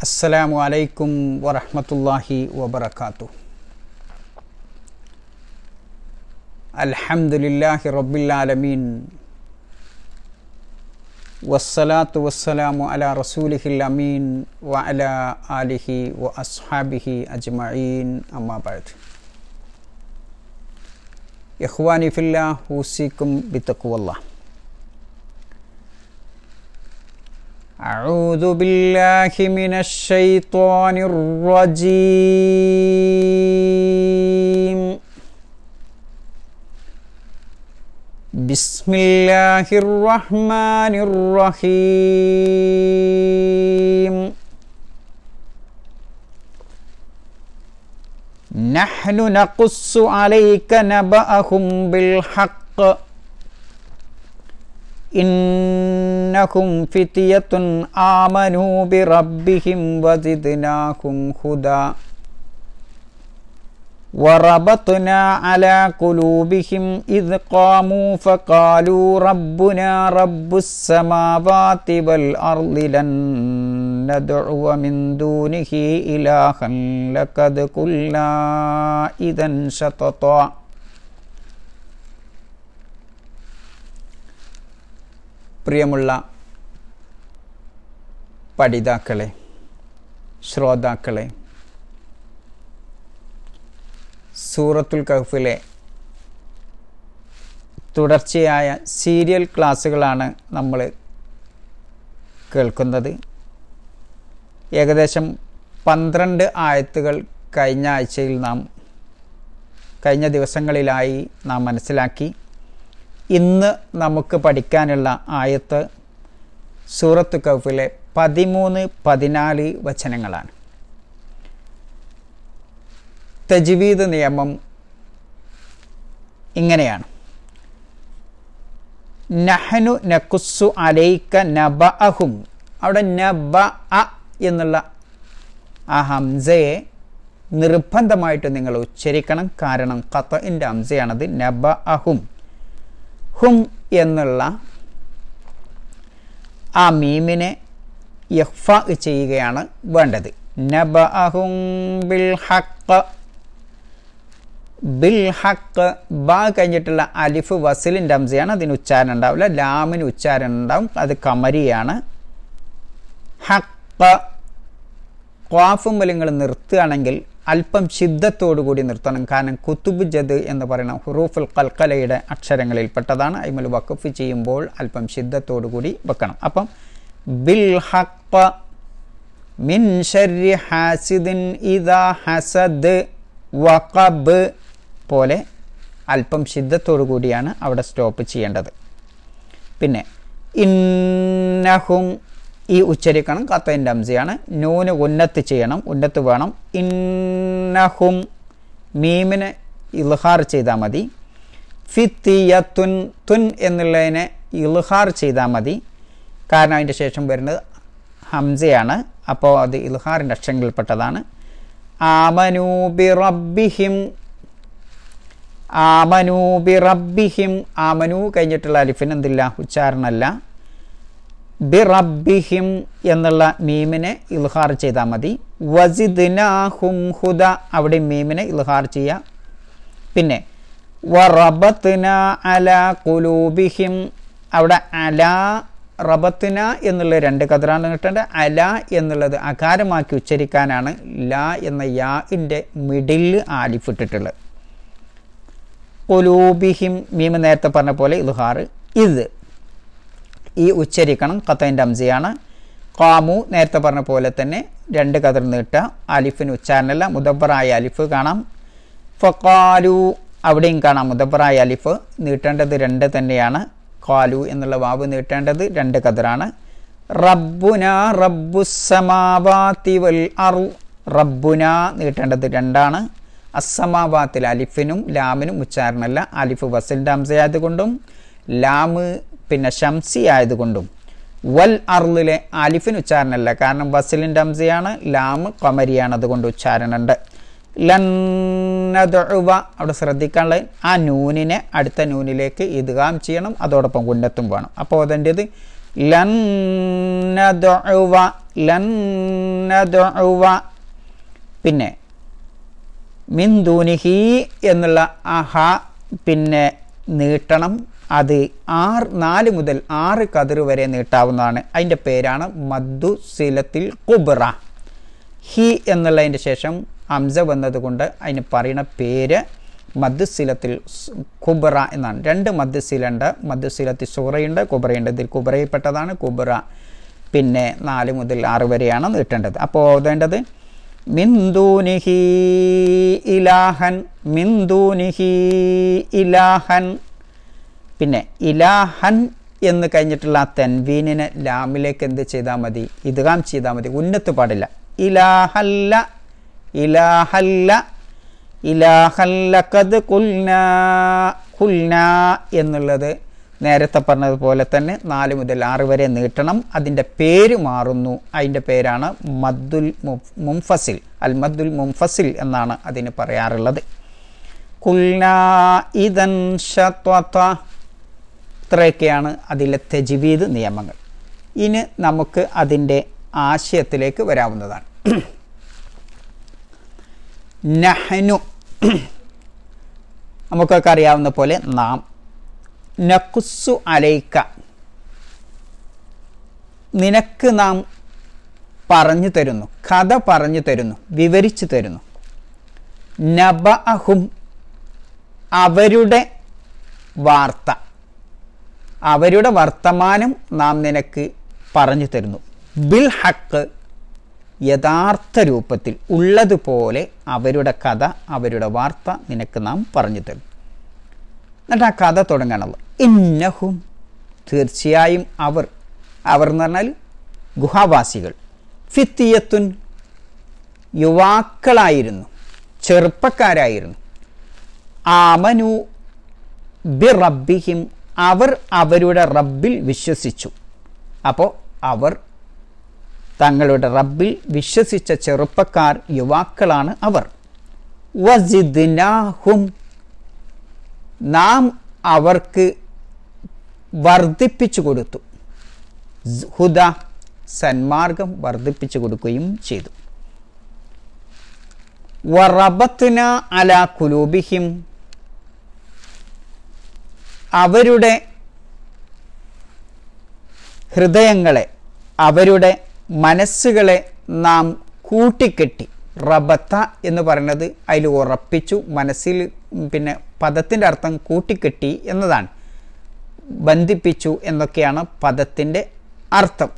السلام عليكم ورحمة الله وبركاته الحمد لله رب العالمين والصلاة والسلام على رسوله الأمين وعلى آله وأصحابه أجمعين أما بعد إخواني في الله أوصيكم بتقوى الله أعوذ بالله من الشيطان الرجيم بسم الله الرحمن الرحيم نحن نقص عليك نبأهم بالحق إنكم فتية آمنوا بربهم وزدناكم هدى وربطنا على قلوبهم إذ قاموا فقالوا ربنا رب السماوات والأرض لن ندعو من دونه إلها لقد قلنا إذا شططا പ്രിയമുള്ള പഠിതാക്കളെ ശ്രോതാക്കളെ സൂറത്തുൽ കഹഫിലെ തുടർച്ചയായ സീരിയൽ ക്ലാസ്സുകളാണ് നമ്മൾ കേൾക്കുന്നത് ഏകദേശം പന്ത്രണ്ട് ആയത്തുകൾ കഴിഞ്ഞ ആഴ്ചയിൽ നാം കഴിഞ്ഞ ദിവസങ്ങളിലായി നാം മനസ്സിലാക്കി ഇന്ന് നമുക്ക് പഠിക്കാനുള്ള ആയത്ത് സൂറത്ത് കൗഫിലെ പതിമൂന്ന് പതിനാല് വചനങ്ങളാണ് തജ്വീദ് നിയമം ഇങ്ങനെയാണ് നഹനു നക്കുസു അലൈക്ക നബ അഹും അവിടെ നബ അ എന്നുള്ള ആ ഹംസയെ നിർബന്ധമായിട്ട് നിങ്ങൾ ഉച്ചരിക്കണം കാരണം കത്തഇൻ്റെ ഹംസയാണത് നബ അഹും ഹും എന്നുള്ള ആ മീമിനെ യഹ്ഫ ചെയ്യുകയാണ് വേണ്ടത് നബ അഹും ബിൽ ഹക്ക് ബിൽ ഹക്ക് ബാ കഴിഞ്ഞിട്ടുള്ള അലിഫ് വസിലിൻ്റെ അംസയാണ് അതിന് ഉച്ചാരണം ഉണ്ടാവില്ല ലാമിന് ഉച്ചാരണം ഉണ്ടാവും അത് കമരിയാണ് ഹക്ക് ക്വാഫും നിങ്ങൾ നിർത്തുകയാണെങ്കിൽ അല്പം കൂടി നിർത്തണം കാരണം കുത്തുബ് ജദ് എന്ന് പറയുന്ന ഹുറൂഫുൽ കൽക്കലയുടെ അക്ഷരങ്ങളിൽപ്പെട്ടതാണ് അയ്മൽ വഖഫ് ചെയ്യുമ്പോൾ അല്പം കൂടി വെക്കണം അപ്പം ബിൽ ഹക്ക മിൻ ശർരി ഹാസിദിൻ ഇദാ ഹസദ് വഖബ് പോലെ അല്പം കൂടിയാണ് അവിടെ സ്റ്റോപ്പ് ചെയ്യേണ്ടത് പിന്നെ ഇന്നഹും ഈ ഉച്ചരിക്കണം കത്തൻ്റെ അംസയാണ് നൂന് ഉന്നത്ത് ചെയ്യണം ഉന്നത്ത് വേണം ഇന്നഹും മീമിന് ഇൽഹാർ ചെയ്താൽ മതി ഫിത്തിയ തുൻ തുൻ എന്നുള്ളതിനെ ഇൽഹാർ ചെയ്താൽ മതി കാരണം അതിൻ്റെ ശേഷം വരുന്നത് ഹംസയാണ് അപ്പോൾ അത് ഇൽഹാറിൻ്റെ അക്ഷരങ്ങളിൽപ്പെട്ടതാണ് ആമനൂബി റബ്ബിഹിം ആമനൂബി റബ്ബിഹിം ആമനൂ കഴിഞ്ഞിട്ടുള്ള അലിഫിന് എന്തില്ല ഉച്ചാരണമല്ല ബി റബ്ബിഹിം എന്നുള്ള മീമിനെ ഇൽഹാർ ചെയ്താൽ മതി വസിദ്നാഹും ഹുദ അവിടെ മീമിനെ ഇൽഹാർ ചെയ്യുക പിന്നെ വറബത്ന അല കുലൂബിഹിം അവിടെ അല റബത്തിന എന്നുള്ള രണ്ട് കതിരാണ് കിട്ടേണ്ടത് അല എന്നുള്ളത് അകാരമാക്കി ഉച്ചരിക്കാനാണ് ല എന്ന യാഇൻ്റെ മിഡിലിൽ ആലിഫ് ഇട്ടിട്ടുള്ളത് കൊലൂബിഹിം മീമ നേരത്തെ പറഞ്ഞ പോലെ ഇൽഹാർ ഇത് ഈ ഉച്ചരിക്കണം കത്തൈൻ്റെ അംസിയാണ് കാമു നേരത്തെ പറഞ്ഞ പോലെ തന്നെ രണ്ട് കതിർ നീട്ടുക അലിഫിന് ഉച്ചാരണമല്ല മുതബറായ അലിഫ് കാണാം ഫക്കാലു അവിടെയും കാണാം മുതബറായ അലിഫ് നീട്ടേണ്ടത് രണ്ട് തന്നെയാണ് കാലു എന്നുള്ള വാവ് നീട്ടേണ്ടത് രണ്ട് കതിറാണ് റബ്ബുന സമാവാത്തി വൽ അറു റബ്ബുന നീട്ടേണ്ടത് രണ്ടാണ് അസമാവാത്തിൽ അലിഫിനും ലാമിനും ഉച്ചാരണമല്ല അലിഫ് വസിൽ ഡംസയായത് കൊണ്ടും ലാമ് പിന്നെ ഷംസി ആയതുകൊണ്ടും വൽ അർലിലെ അലിഫിന് ഉച്ചാരണമല്ല കാരണം വസലിൻ്റെ അംസിയാണ് ലാമ് കൊമരിയാണ് അതുകൊണ്ട് ഉച്ചാരണുണ്ട് ലന്നതൊഴുവ അവിടെ ശ്രദ്ധിക്കാനുള്ളത് ആ നൂനിനെ അടുത്ത നൂനിലേക്ക് ഇതുകാം ചെയ്യണം അതോടൊപ്പം കുന്നത്തും വേണം അപ്പോൾ അതിൻ്റേത് ലന്നതൊഴുവ ലന്നതൊഴുവ പിന്നെ മിന്ദൂനിഹി എന്നുള്ള ആ ഹ പിന്നെ നീട്ടണം അത് ആറ് നാല് മുതൽ ആറ് കതിർ വരെ നീട്ടാവുന്നതാണ് അതിൻ്റെ പേരാണ് മദ്ദു സിലത്തിൽ കുബ്ര ഹി എന്നുള്ളതിൻ്റെ ശേഷം അംസ വന്നതുകൊണ്ട് അതിന് പറയുന്ന പേര് മദ്ദുസീലത്തിൽ കുബ്ര എന്നാണ് രണ്ട് മദ്ദുസീലുണ്ട് മദ്ദുസീലത്തിൽ സുറയുണ്ട് കുബ്രയുണ്ട് ഇതിൽ കുബ്രയിൽപ്പെട്ടതാണ് കുബ്ര പിന്നെ നാല് മുതൽ ആറ് വരെയാണ് നീട്ടേണ്ടത് അപ്പോൾ ഓതേണ്ടത് മിന്ദൂനിഹി ഇലാഹൻ മിന്ദൂനിഹി ഇലാഹൻ പിന്നെ ഇലാഹൻ എന്ന് കഴിഞ്ഞിട്ടുള്ള ആ തെൻവീനിനെ ലാമിലേക്ക് എന്ത് ചെയ്താൽ മതി ഇതുകാം ചെയ്താൽ മതി ഉന്നത്ത് പാടില്ല ഇലാഹല്ല ഇലാഹല്ല കത് കുൽനാ കുൽനാ എന്നുള്ളത് നേരത്തെ പറഞ്ഞതുപോലെ തന്നെ നാല് മുതൽ ആറ് വരെ നീട്ടണം അതിൻ്റെ പേര് മാറുന്നു അതിൻ്റെ പേരാണ് മദ്ദുൽ മുംഫസിൽ അൽ മദ്ദുൽ മുംഫസിൽ എന്നാണ് അതിന് പറയാറുള്ളത് കുൽനാ ഇതൻ ഷത്വത്വ ഇത്രയൊക്കെയാണ് അതിലെ ജീവിത നിയമങ്ങൾ ഇനി നമുക്ക് അതിൻ്റെ ആശയത്തിലേക്ക് വരാവുന്നതാണ് നഹനു നമുക്കൊക്കെ അറിയാവുന്ന പോലെ നാം നക്കുസു അലൈക്ക നിനക്ക് നാം പറഞ്ഞു തരുന്നു കഥ പറഞ്ഞു തരുന്നു വിവരിച്ചു തരുന്നു നബ അഹും അവരുടെ വാർത്ത അവരുടെ വർത്തമാനം നാം നിനക്ക് പറഞ്ഞു തരുന്നു ബിൽ ഹക്ക് യഥാർത്ഥ രൂപത്തിൽ ഉള്ളതുപോലെ അവരുടെ കഥ അവരുടെ വാർത്ത നിനക്ക് നാം പറഞ്ഞു തരും എന്നിട്ട് ആ കഥ തുടങ്ങണത് ഇന്നഹും തീർച്ചയായും അവർ അവർ എന്ന് പറഞ്ഞാൽ ഗുഹാവാസികൾ ഫിത്തിയത്തുൻ യുവാക്കളായിരുന്നു ചെറുപ്പക്കാരായിരുന്നു ആമനു ബി റബ്ബിഹിം അവർ അവരുടെ റബ്ബിൽ വിശ്വസിച്ചു അപ്പോൾ അവർ തങ്ങളുടെ റബ്ബിൽ വിശ്വസിച്ച ചെറുപ്പക്കാർ യുവാക്കളാണ് അവർ വസിദ്നാഹും നാം അവർക്ക് വർദ്ധിപ്പിച്ചു കൊടുത്തു ഹുദ സന്മാർഗം വർദ്ധിപ്പിച്ചു കൊടുക്കുകയും ചെയ്തു വറബത്തിന അല കുലൂബിഹിം അവരുടെ ഹൃദയങ്ങളെ അവരുടെ മനസ്സുകളെ നാം കൂട്ടിക്കെട്ടി റബത്ത എന്ന് പറയുന്നത് അതിൽ ഉറപ്പിച്ചു മനസ്സിൽ പിന്നെ പദത്തിൻ്റെ അർത്ഥം കൂട്ടിക്കെട്ടി എന്നതാണ് ബന്ധിപ്പിച്ചു എന്നൊക്കെയാണ് പദത്തിൻ്റെ അർത്ഥം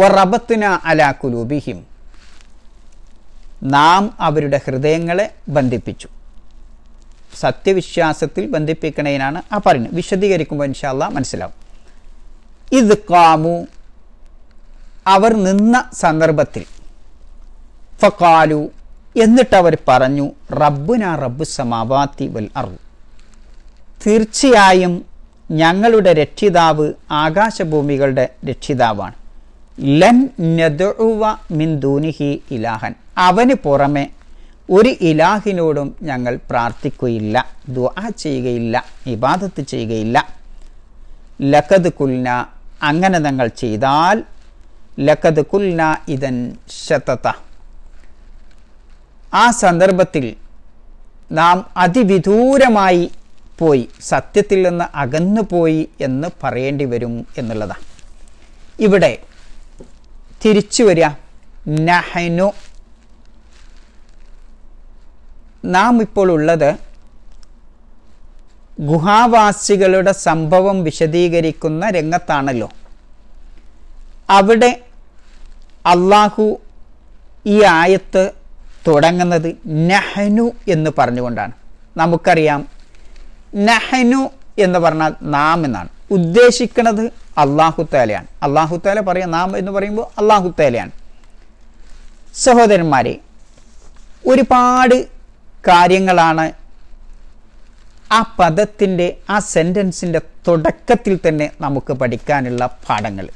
വറബത്തുന അലാ നാം അവരുടെ ഹൃദയങ്ങളെ ബന്ധിപ്പിച്ചു സത്യവിശ്വാസത്തിൽ ബന്ധിപ്പിക്കണേനാണ് ആ പറയുന്നത് വിശദീകരിക്കുമ്പോൾ ഇൻഷാല്ല മനസ്സിലാവും ഇത് കാമു അവർ നിന്ന സന്ദർഭത്തിൽ ഫക്കാലു എന്നിട്ട് അവർ പറഞ്ഞു റബ്ബുന റബ്ബു സമാവാത്തി വൽ അറു തീർച്ചയായും ഞങ്ങളുടെ രക്ഷിതാവ് ആകാശഭൂമികളുടെ രക്ഷിതാവാണ് ലൻ നെതുവ മിൻ ദൂനിഹി ഇലാഹൻ അവന് പുറമെ ഒരു ഇലാഹിനോടും ഞങ്ങൾ പ്രാർത്ഥിക്കുകയില്ല ദുആ ചെയ്യുകയില്ല ഇബാദത്ത് ചെയ്യുകയില്ല ലക്കത് കുൽന അങ്ങനെ തങ്ങൾ ചെയ്താൽ ലക്കത് കുൽന ഇതൻ ശതത ആ സന്ദർഭത്തിൽ നാം അതിവിദൂരമായി പോയി സത്യത്തിൽ നിന്ന് അകന്നു പോയി എന്ന് പറയേണ്ടി വരും എന്നുള്ളതാണ് ഇവിടെ തിരിച്ചു വരിക നഹനു നാം ഇപ്പോൾ ഉള്ളത് ഗുഹാവാസികളുടെ സംഭവം വിശദീകരിക്കുന്ന രംഗത്താണല്ലോ അവിടെ അള്ളാഹു ഈ ആയത്ത് തുടങ്ങുന്നത് നഹനു എന്ന് പറഞ്ഞുകൊണ്ടാണ് നമുക്കറിയാം നഹനു എന്ന് പറഞ്ഞാൽ നാം എന്നാണ് ഉദ്ദേശിക്കുന്നത് അള്ളാഹുത്താലയാണ് അള്ളാഹുത്താല പറയാം നാം എന്ന് പറയുമ്പോൾ അള്ളാഹുത്താലയാണ് സഹോദരന്മാരെ ഒരുപാട് കാര്യങ്ങളാണ് ആ പദത്തിൻ്റെ ആ സെൻറ്റൻസിൻ്റെ തുടക്കത്തിൽ തന്നെ നമുക്ക് പഠിക്കാനുള്ള പാഠങ്ങൾ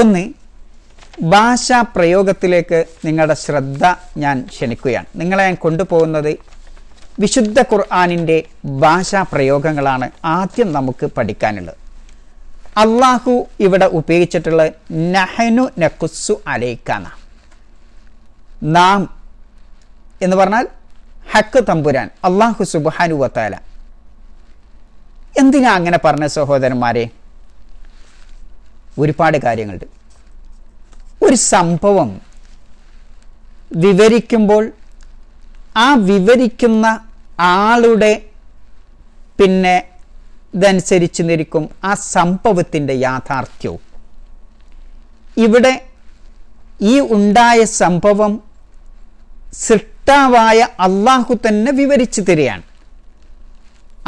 ഒന്ന് ഭാഷാ പ്രയോഗത്തിലേക്ക് നിങ്ങളുടെ ശ്രദ്ധ ഞാൻ ക്ഷണിക്കുകയാണ് നിങ്ങളെ ഞാൻ കൊണ്ടുപോകുന്നത് വിശുദ്ധ ഖുർആാനിൻ്റെ ഭാഷാ പ്രയോഗങ്ങളാണ് ആദ്യം നമുക്ക് പഠിക്കാനുള്ളത് അള്ളാഹു ഇവിടെ ഉപയോഗിച്ചിട്ടുള്ള നഹനു നക്കുസു അലൈക്കാന നാം എന്ന് പറഞ്ഞാൽ ഹക്ക് തമ്പുരാൻ അള്ളാഹു സുബാനുവത്താല എന്തിനാ അങ്ങനെ പറഞ്ഞ സഹോദരന്മാരെ ഒരുപാട് കാര്യങ്ങളുണ്ട് ഒരു സംഭവം വിവരിക്കുമ്പോൾ ആ വിവരിക്കുന്ന ആളുടെ പിന്നെ ഇതനുസരിച്ച് നിൽക്കും ആ സംഭവത്തിൻ്റെ യാഥാർത്ഥ്യവും ഇവിടെ ഈ ഉണ്ടായ സംഭവം സൃഷ്ടി സൃഷ്ടാവായ അള്ളാഹു തന്നെ വിവരിച്ചു തരികയാണ്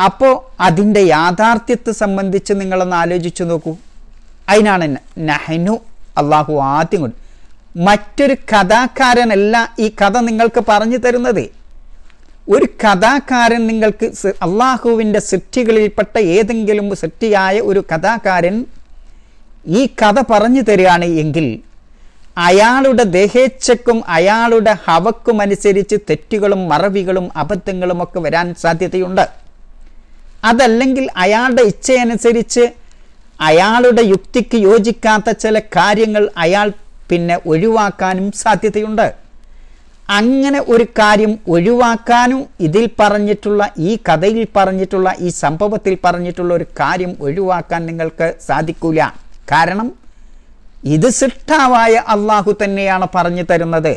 അപ്പോൾ അതിൻ്റെ യാഥാർത്ഥ്യത്തെ സംബന്ധിച്ച് നിങ്ങളൊന്ന് ആലോചിച്ചു നോക്കൂ അതിനാണ് നഹനു അള്ളാഹു ആദ്യം കൊണ്ട് മറ്റൊരു കഥാകാരനല്ല ഈ കഥ നിങ്ങൾക്ക് പറഞ്ഞു തരുന്നത് ഒരു കഥാകാരൻ നിങ്ങൾക്ക് അള്ളാഹുവിൻ്റെ സൃഷ്ടികളിൽപ്പെട്ട ഏതെങ്കിലും സൃഷ്ടിയായ ഒരു കഥാകാരൻ ഈ കഥ പറഞ്ഞു തരികയാണ് എങ്കിൽ അയാളുടെ ദേഹേച്ഛക്കും അയാളുടെ ഹവക്കും അനുസരിച്ച് തെറ്റുകളും മറവികളും അബദ്ധങ്ങളും ഒക്കെ വരാൻ സാധ്യതയുണ്ട് അതല്ലെങ്കിൽ അയാളുടെ ഇച്ഛയനുസരിച്ച് അയാളുടെ യുക്തിക്ക് യോജിക്കാത്ത ചില കാര്യങ്ങൾ അയാൾ പിന്നെ ഒഴിവാക്കാനും സാധ്യതയുണ്ട് അങ്ങനെ ഒരു കാര്യം ഒഴിവാക്കാനും ഇതിൽ പറഞ്ഞിട്ടുള്ള ഈ കഥയിൽ പറഞ്ഞിട്ടുള്ള ഈ സംഭവത്തിൽ പറഞ്ഞിട്ടുള്ള ഒരു കാര്യം ഒഴിവാക്കാൻ നിങ്ങൾക്ക് സാധിക്കില്ല കാരണം ഇത് സിട്ടാവായ അള്ളാഹു തന്നെയാണ് പറഞ്ഞു തരുന്നത്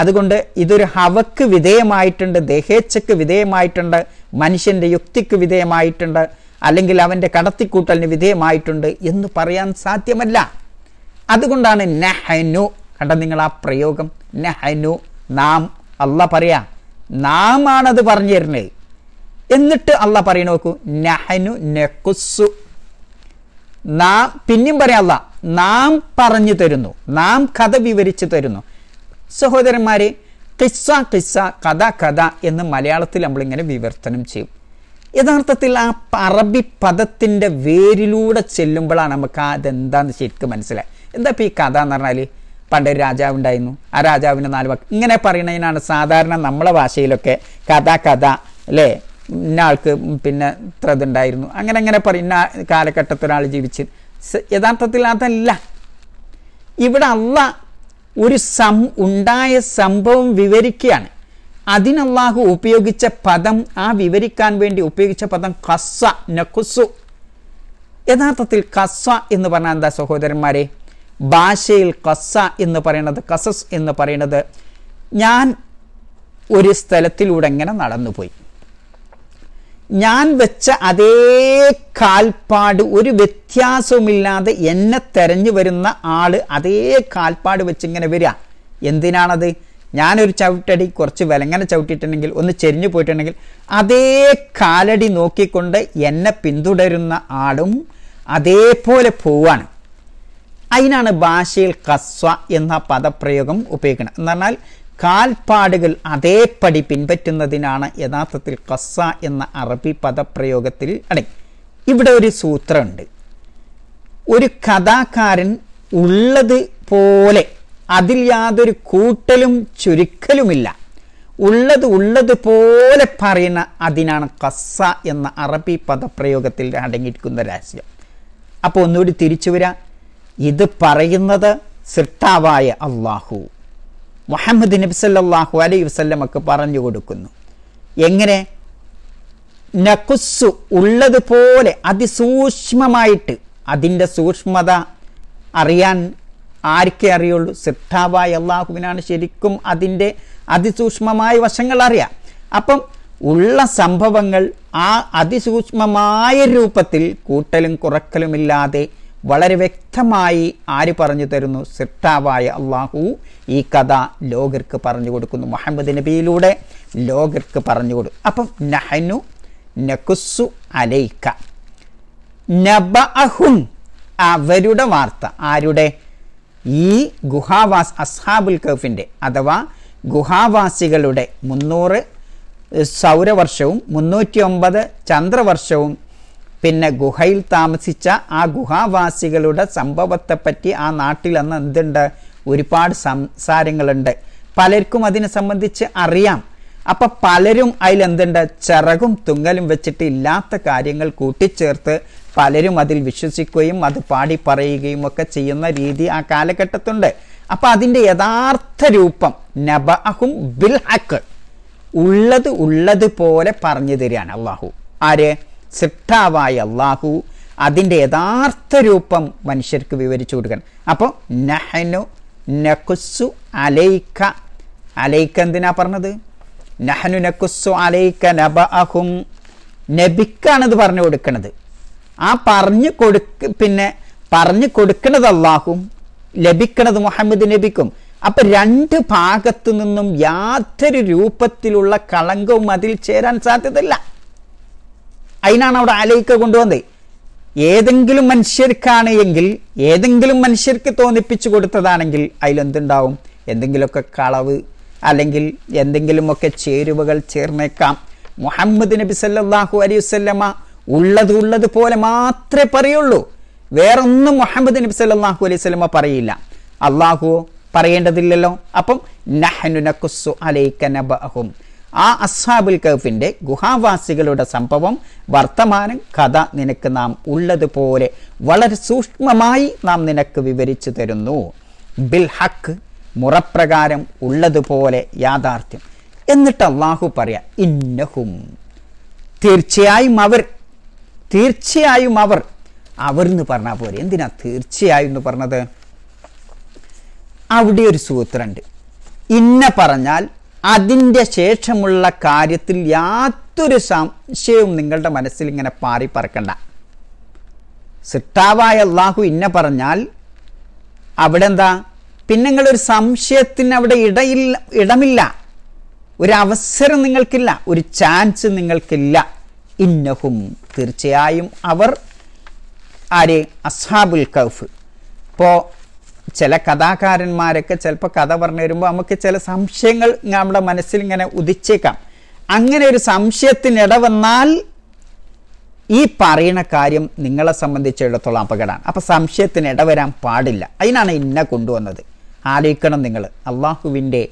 അതുകൊണ്ട് ഇതൊരു ഹവക്ക് വിധേയമായിട്ടുണ്ട് ദേഹേച്ഛക്ക് വിധേയമായിട്ടുണ്ട് മനുഷ്യൻ്റെ യുക്തിക്ക് വിധേയമായിട്ടുണ്ട് അല്ലെങ്കിൽ അവൻ്റെ കടത്തിക്കൂട്ടലിന് വിധേയമായിട്ടുണ്ട് എന്ന് പറയാൻ സാധ്യമല്ല അതുകൊണ്ടാണ് നഹനു കണ്ട നിങ്ങൾ ആ പ്രയോഗം നഹനു നാം അല്ല പറയാ നാം ആണത് പറഞ്ഞു തരുന്നത് എന്നിട്ട് അല്ല പറയണ നോക്കൂ നഹനു നെക്കുസു നാം പിന്നെയും പറയാം അല്ല നാം പറഞ്ഞു തരുന്നു നാം കഥ വിവരിച്ചു തരുന്നു സഹോദരന്മാരെ കിസ്സ കിസ്സ കഥ കഥ എന്ന് മലയാളത്തിൽ നമ്മളിങ്ങനെ വിവർത്തനം ചെയ്യും യഥാർത്ഥത്തിൽ ആ അറബി പദത്തിൻ്റെ വേരിലൂടെ ചെല്ലുമ്പോഴാണ് നമുക്ക് അതെന്താന്ന് ശരിക്കും മനസ്സിലായി എന്താ ഇപ്പോൾ ഈ കഥ എന്ന് പറഞ്ഞാൽ പണ്ടൊരു രാജാവ് ഉണ്ടായിരുന്നു ആ രാജാവിൻ്റെ നാല് വാക്ക് ഇങ്ങനെ പറയുന്നതിനാണ് സാധാരണ നമ്മളെ ഭാഷയിലൊക്കെ കഥ കഥ അല്ലേ ഇന്ന ആൾക്ക് പിന്നെ ഇത്ര ഇതുണ്ടായിരുന്നു അങ്ങനെ അങ്ങനെ പറയും ഇന്ന കാലഘട്ടത്തിൽ ഒരാൾ യഥാർത്ഥത്തിൽ അതല്ല ഇവിടെ അല്ല ഒരു സം ഉണ്ടായ സംഭവം വിവരിക്കുകയാണ് അതിനല്ലാഹു ഉപയോഗിച്ച പദം ആ വിവരിക്കാൻ വേണ്ടി ഉപയോഗിച്ച പദം കസ്സ നഖുസു യഥാർത്ഥത്തിൽ കസ്സ എന്ന് പറഞ്ഞാൽ എന്താ സഹോദരന്മാരെ ഭാഷയിൽ കസ്സ എന്ന് പറയുന്നത് കസസ് എന്ന് പറയുന്നത് ഞാൻ ഒരു സ്ഥലത്തിലൂടെ എങ്ങനെ നടന്നുപോയി ഞാൻ വെച്ച അതേ കാൽപ്പാട് ഒരു വ്യത്യാസവുമില്ലാതെ എന്നെ തെരഞ്ഞു വരുന്ന ആള് അതേ കാൽപ്പാട് വെച്ച് ഇങ്ങനെ വരിക എന്തിനാണത് ഞാനൊരു ചവിട്ടടി കുറച്ച് വിലങ്ങനെ ചവിട്ടിയിട്ടുണ്ടെങ്കിൽ ഒന്ന് ചെരിഞ്ഞു പോയിട്ടുണ്ടെങ്കിൽ അതേ കാലടി നോക്കിക്കൊണ്ട് എന്നെ പിന്തുടരുന്ന ആളും അതേപോലെ പോവാണ് അതിനാണ് ഭാഷയിൽ കസ്വ എന്ന പദപ്രയോഗം ഉപയോഗിക്കുന്നത് എന്ന് പറഞ്ഞാൽ കാൽപ്പാടുകൾ അതേപടി പിൻപറ്റുന്നതിനാണ് യഥാർത്ഥത്തിൽ കസ എന്ന അറബി പദപ്രയോഗത്തിൽ അടങ്ങി ഇവിടെ ഒരു സൂത്രമുണ്ട് ഒരു കഥാകാരൻ ഉള്ളത് പോലെ അതിൽ യാതൊരു കൂട്ടലും ചുരുക്കലുമില്ല ഉള്ളത് ഉള്ളത് പോലെ പറയുന്ന അതിനാണ് കസ എന്ന അറബി പദപ്രയോഗത്തിൽ അടങ്ങിയിരിക്കുന്ന രഹസ്യം അപ്പോൾ ഒന്നുകൂടി തിരിച്ചു വരാം ഇത് പറയുന്നത് സൃഷ്ടാവായ അള്ളാഹു മുഹമ്മദ് നബ്സല്ലാഹു അലൈ വസ്ല്ലമക്ക് പറഞ്ഞു കൊടുക്കുന്നു എങ്ങനെ നക്കുസ്സു ഉള്ളതുപോലെ അതിസൂക്ഷ്മമായിട്ട് അതിൻ്റെ സൂക്ഷ്മത അറിയാൻ ആർക്കേ അറിയുള്ളൂ സിദ്ധാവായ അള്ളാഹുവിനാണ് ശരിക്കും അതിൻ്റെ അതിസൂക്ഷ്മമായ വശങ്ങൾ അറിയാം അപ്പം ഉള്ള സംഭവങ്ങൾ ആ അതിസൂക്ഷ്മമായ രൂപത്തിൽ കൂട്ടലും കുറക്കലുമില്ലാതെ വളരെ വ്യക്തമായി ആര് പറഞ്ഞു തരുന്നു സിട്ടാവായ അള്ളാഹു ഈ കഥ ലോകർക്ക് പറഞ്ഞു കൊടുക്കുന്നു മുഹമ്മദ് നബിയിലൂടെ ലോകർക്ക് പറഞ്ഞു കൊടുക്കും അപ്പം നഹനു നഖുസു അലൈക്ക നബഅഹും അവരുടെ വാർത്ത ആരുടെ ഈ ഗുഹാവാസ് അസ്ഹാബുൽ കഫിൻ്റെ അഥവാ ഗുഹാവാസികളുടെ മുന്നൂറ് സൗരവർഷവും മുന്നൂറ്റി ഒമ്പത് ചന്ദ്രവർഷവും പിന്നെ ഗുഹയിൽ താമസിച്ച ആ ഗുഹാവാസികളുടെ സംഭവത്തെപ്പറ്റി ആ നാട്ടിൽ അന്ന് എന്തുണ്ട് ഒരുപാട് സംസാരങ്ങളുണ്ട് പലർക്കും അതിനെ സംബന്ധിച്ച് അറിയാം അപ്പൊ പലരും അതിലെന്തുണ്ട് ചിറകും തുങ്ങലും വെച്ചിട്ട് ഇല്ലാത്ത കാര്യങ്ങൾ കൂട്ടിച്ചേർത്ത് പലരും അതിൽ വിശ്വസിക്കുകയും അത് പാടി പറയുകയും ഒക്കെ ചെയ്യുന്ന രീതി ആ കാലഘട്ടത്തുണ്ട് അപ്പൊ അതിന്റെ യഥാർത്ഥ രൂപം അഹും ബിൽ ഹക്ക് ഉള്ളത് ഉള്ളത് പോലെ പറഞ്ഞു തരികയാണ് അള്ളാഹു ആര് സിദ്ധാവായ അള്ളാഹു അതിൻ്റെ യഥാർത്ഥ രൂപം മനുഷ്യർക്ക് വിവരിച്ചു കൊടുക്കണം അപ്പോൾ നഹനു നഖുസു അലൈക്ക അലൈക്ക എന്തിനാ പറഞ്ഞത് നഹനു നഖുസു അലൈക്ക നബ അഹും നബിക്കാണിത് പറഞ്ഞു കൊടുക്കണത് ആ പറഞ്ഞു കൊടുക്ക് പിന്നെ പറഞ്ഞു കൊടുക്കണത് അള്ളാഹും ലഭിക്കണത് മുഹമ്മദ് നബിക്കും അപ്പം രണ്ട് ഭാഗത്തു നിന്നും യാതൊരു രൂപത്തിലുള്ള കളങ്കവും അതിൽ ചേരാൻ സാധ്യതയില്ല അതിനാണ് അവിടെ ആലയിക്ക കൊണ്ടുവന്നത് ഏതെങ്കിലും മനുഷ്യർക്കാണ് എങ്കിൽ ഏതെങ്കിലും മനുഷ്യർക്ക് തോന്നിപ്പിച്ചു കൊടുത്തതാണെങ്കിൽ അതിലെന്തുണ്ടാവും എന്തെങ്കിലുമൊക്കെ കളവ് അല്ലെങ്കിൽ എന്തെങ്കിലുമൊക്കെ ചേരുവകൾ ചേർന്നേക്കാം മുഹമ്മദ് നബി സല്ലാഹു അലൈവല്ലമ്മ ഉള്ളത് ഉള്ളത് പോലെ മാത്രമേ പറയുള്ളൂ വേറൊന്നും മുഹമ്മദ് നബി സല്ലാഹു അലൈഹി സ്വലമ്മ പറയില്ല അള്ളാഹു പറയേണ്ടതില്ലല്ലോ അപ്പം അലൈക്ക അലൈക്കനബഹും ആ അസ്ഹാബുൽ കൗഫിൻ്റെ ഗുഹാവാസികളുടെ സംഭവം വർത്തമാനം കഥ നിനക്ക് നാം ഉള്ളതുപോലെ വളരെ സൂക്ഷ്മമായി നാം നിനക്ക് വിവരിച്ചു തരുന്നു ബിൽ ഹക്ക് മുറപ്രകാരം ഉള്ളതുപോലെ യാഥാർത്ഥ്യം എന്നിട്ട് അള്ളാഹു പറയാ ഇന്നഹും തീർച്ചയായും അവർ തീർച്ചയായും അവർ അവർ എന്ന് പറഞ്ഞാൽ പോരെ എന്തിനാ തീർച്ചയായും എന്ന് പറഞ്ഞത് അവിടെ ഒരു സൂത്രണ്ട് ഇന്ന പറഞ്ഞാൽ അതിൻ്റെ ശേഷമുള്ള കാര്യത്തിൽ യാതൊരു സംശയവും നിങ്ങളുടെ മനസ്സിൽ ഇങ്ങനെ പാറി പറക്കണ്ട സിട്ടാവായ അള്ളാഹു ഇന്ന പറഞ്ഞാൽ അവിടെ എന്താ പിന്നെ നിങ്ങളൊരു സംശയത്തിന് അവിടെ ഇടയിൽ ഇടമില്ല ഒരു അവസരം നിങ്ങൾക്കില്ല ഒരു ചാൻസ് നിങ്ങൾക്കില്ല ഇന്നഹും തീർച്ചയായും അവർ ആര് അസ്ഹാബുൽ കൗഫ് ഇപ്പോൾ ചില കഥാകാരന്മാരൊക്കെ ചിലപ്പോൾ കഥ പറഞ്ഞു വരുമ്പോൾ നമുക്ക് ചില സംശയങ്ങൾ നമ്മുടെ മനസ്സിൽ ഇങ്ങനെ ഉദിച്ചേക്കാം അങ്ങനെ ഒരു സംശയത്തിനിട വന്നാൽ ഈ പറയുന്ന കാര്യം നിങ്ങളെ സംബന്ധിച്ചിടത്തോളം അപകടമാണ് അപ്പോൾ സംശയത്തിന് വരാൻ പാടില്ല അതിനാണ് ഇന്നെ കൊണ്ടുവന്നത് ആലോചിക്കണം നിങ്ങൾ അള്ളാഹുവിൻ്റെ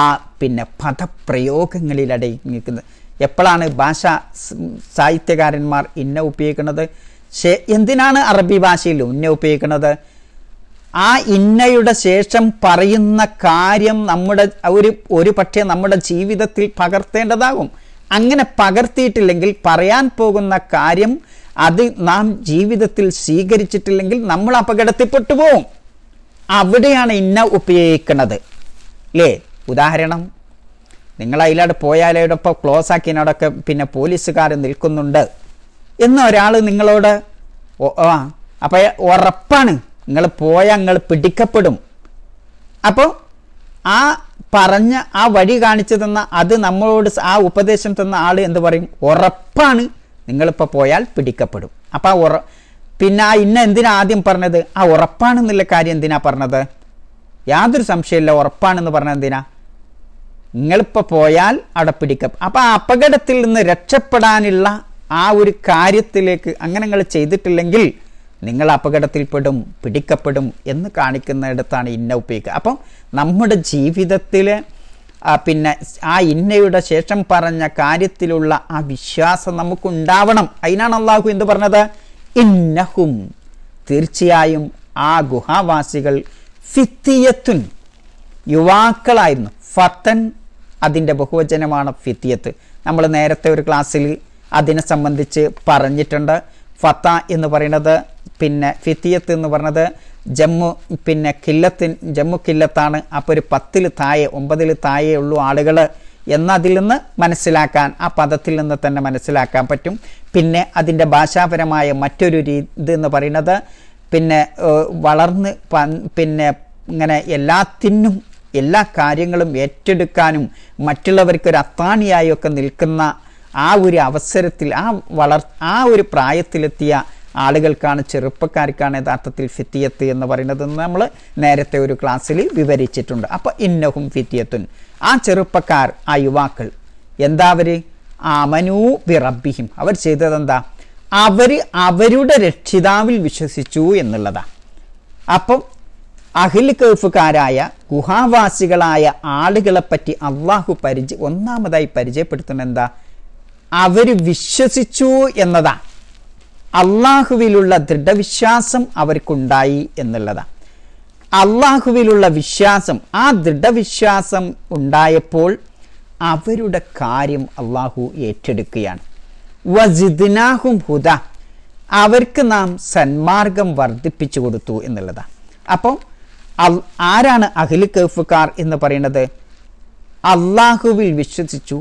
ആ പിന്നെ പദപ്രയോഗങ്ങളിൽ അടങ്ങിയിരിക്കുന്നത് എപ്പോഴാണ് ഭാഷ സാഹിത്യകാരന്മാർ ഇന്ന ഉപയോഗിക്കുന്നത് എന്തിനാണ് അറബി ഭാഷയിൽ ഉന്ന ഉപയോഗിക്കുന്നത് ആ ഇന്നയുടെ ശേഷം പറയുന്ന കാര്യം നമ്മുടെ ഒരു ഒരു പക്ഷേ നമ്മുടെ ജീവിതത്തിൽ പകർത്തേണ്ടതാകും അങ്ങനെ പകർത്തിയിട്ടില്ലെങ്കിൽ പറയാൻ പോകുന്ന കാര്യം അത് നാം ജീവിതത്തിൽ സ്വീകരിച്ചിട്ടില്ലെങ്കിൽ നമ്മൾ അപകടത്തിൽപ്പെട്ടു പോവും അവിടെയാണ് ഇന്ന ഉപയോഗിക്കുന്നത് അല്ലേ ഉദാഹരണം നിങ്ങൾ അതിലോട് പോയാലോടൊപ്പം ക്ലോസ് ആക്കിയതിനോടൊക്കെ പിന്നെ പോലീസുകാർ നിൽക്കുന്നുണ്ട് എന്നൊരാൾ നിങ്ങളോട് ആ അപ്പം ഉറപ്പാണ് നിങ്ങൾ പോയാൽ നിങ്ങൾ പിടിക്കപ്പെടും അപ്പോൾ ആ പറഞ്ഞ ആ വഴി കാണിച്ചു തന്ന അത് നമ്മളോട് ആ ഉപദേശം തന്ന ആൾ എന്ത് പറയും ഉറപ്പാണ് നിങ്ങളിപ്പോൾ പോയാൽ പിടിക്കപ്പെടും അപ്പോൾ ആ ഉറ പിന്നെ ആ ഇന്ന എന്തിനാ ആദ്യം പറഞ്ഞത് ആ ഉറപ്പാണെന്നുള്ള കാര്യം എന്തിനാ പറഞ്ഞത് യാതൊരു സംശയമില്ല ഉറപ്പാണെന്ന് പറഞ്ഞത് എന്തിനാ നിങ്ങളിപ്പോൾ പോയാൽ അവിടെ പിടിക്കപ്പെടും അപ്പോൾ ആ അപകടത്തിൽ നിന്ന് രക്ഷപ്പെടാനുള്ള ആ ഒരു കാര്യത്തിലേക്ക് അങ്ങനെ നിങ്ങൾ ചെയ്തിട്ടില്ലെങ്കിൽ നിങ്ങൾ അപകടത്തിൽപ്പെടും പിടിക്കപ്പെടും എന്ന് കാണിക്കുന്നിടത്താണ് ഇന്ന ഉപയോഗിക്കുക അപ്പം നമ്മുടെ ജീവിതത്തിൽ പിന്നെ ആ ഇന്നയുടെ ശേഷം പറഞ്ഞ കാര്യത്തിലുള്ള ആ വിശ്വാസം നമുക്കുണ്ടാവണം അതിനാണ് അള്ളാഹു എന്ത് പറഞ്ഞത് ഇന്നഹും തീർച്ചയായും ആ ഗുഹാവാസികൾ ഫിത്തിയത്തുൻ യുവാക്കളായിരുന്നു ഫത്തൻ അതിൻ്റെ ബഹുവചനമാണ് ഫിത്തിയത്ത് നമ്മൾ നേരത്തെ ഒരു ക്ലാസ്സിൽ അതിനെ സംബന്ധിച്ച് പറഞ്ഞിട്ടുണ്ട് ഫത്ത എന്ന് പറയുന്നത് പിന്നെ ഫിത്തിയത്ത് എന്ന് പറഞ്ഞത് ജമ്മു പിന്നെ കില്ലത്തിൻ ജമ്മു കില്ലത്താണ് അപ്പോൾ ഒരു പത്തിൽ താഴെ ഒമ്പതിൽ താഴെ ഉള്ളൂ ആളുകൾ എന്നതിൽ നിന്ന് മനസ്സിലാക്കാൻ ആ പദത്തിൽ നിന്ന് തന്നെ മനസ്സിലാക്കാൻ പറ്റും പിന്നെ അതിൻ്റെ ഭാഷാപരമായ മറ്റൊരു രീതി എന്ന് പറയുന്നത് പിന്നെ വളർന്ന് പിന്നെ ഇങ്ങനെ എല്ലാത്തിനും എല്ലാ കാര്യങ്ങളും ഏറ്റെടുക്കാനും മറ്റുള്ളവർക്ക് ഒരു അത്താണിയായൊക്കെ നിൽക്കുന്ന ആ ഒരു അവസരത്തിൽ ആ വളർ ആ ഒരു പ്രായത്തിലെത്തിയ ആളുകൾക്കാണ് ചെറുപ്പക്കാർക്കാണ് യഥാർത്ഥത്തിൽ ഫിത്തിയത്ത് എന്ന് പറയുന്നത് നമ്മൾ നേരത്തെ ഒരു ക്ലാസ്സിൽ വിവരിച്ചിട്ടുണ്ട് അപ്പോൾ ഇന്നഹും ഫിത്തിയത്തുൻ ആ ചെറുപ്പക്കാർ ആ യുവാക്കൾ എന്താ അവർ അമനൂ വിറബിഹിം അവർ ചെയ്തതെന്താ അവർ അവരുടെ രക്ഷിതാവിൽ വിശ്വസിച്ചു എന്നുള്ളതാണ് അപ്പം അഖിൽ കൗഫുകാരായ ഗുഹാവാസികളായ ആളുകളെപ്പറ്റി അള്ളാഹു പരിചയ ഒന്നാമതായി പരിചയപ്പെടുത്തുന്ന എന്താ അവർ വിശ്വസിച്ചു എന്നതാണ് അള്ളാഹുവിലുള്ള ദൃഢവിശ്വാസം അവർക്കുണ്ടായി എന്നുള്ളതാണ് അള്ളാഹുവിലുള്ള വിശ്വാസം ആ ദൃഢവിശ്വാസം ഉണ്ടായപ്പോൾ അവരുടെ കാര്യം അള്ളാഹു ഏറ്റെടുക്കുകയാണ് വസിദ്നാഹും ഹുദ അവർക്ക് നാം സന്മാർഗം വർദ്ധിപ്പിച്ചു കൊടുത്തു എന്നുള്ളതാണ് അപ്പോൾ ആരാണ് അഖിൽ കേഫുക്കാർ എന്ന് പറയുന്നത് അള്ളാഹുവിൽ വിശ്വസിച്ചു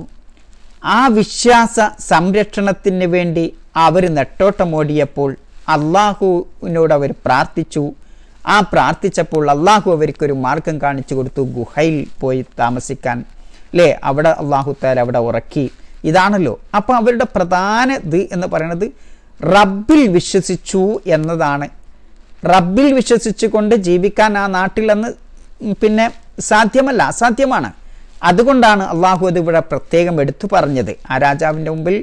ആ വിശ്വാസ സംരക്ഷണത്തിന് വേണ്ടി അവർ നെട്ടോട്ടമോടിയപ്പോൾ അള്ളാഹുവിനോട് അവർ പ്രാർത്ഥിച്ചു ആ പ്രാർത്ഥിച്ചപ്പോൾ അള്ളാഹു അവർക്കൊരു മാർഗം കാണിച്ചു കൊടുത്തു ഗുഹയിൽ പോയി താമസിക്കാൻ അല്ലേ അവിടെ അള്ളാഹുത്താൽ അവിടെ ഉറക്കി ഇതാണല്ലോ അപ്പോൾ അവരുടെ പ്രധാന ഇത് എന്ന് പറയുന്നത് റബ്ബിൽ വിശ്വസിച്ചു എന്നതാണ് റബ്ബിൽ വിശ്വസിച്ചുകൊണ്ട് ജീവിക്കാൻ ആ നാട്ടിൽ അന്ന് പിന്നെ സാധ്യമല്ല അസാധ്യമാണ് അതുകൊണ്ടാണ് അള്ളാഹു അത് ഇവിടെ പ്രത്യേകം എടുത്തു പറഞ്ഞത് ആ രാജാവിൻ്റെ മുമ്പിൽ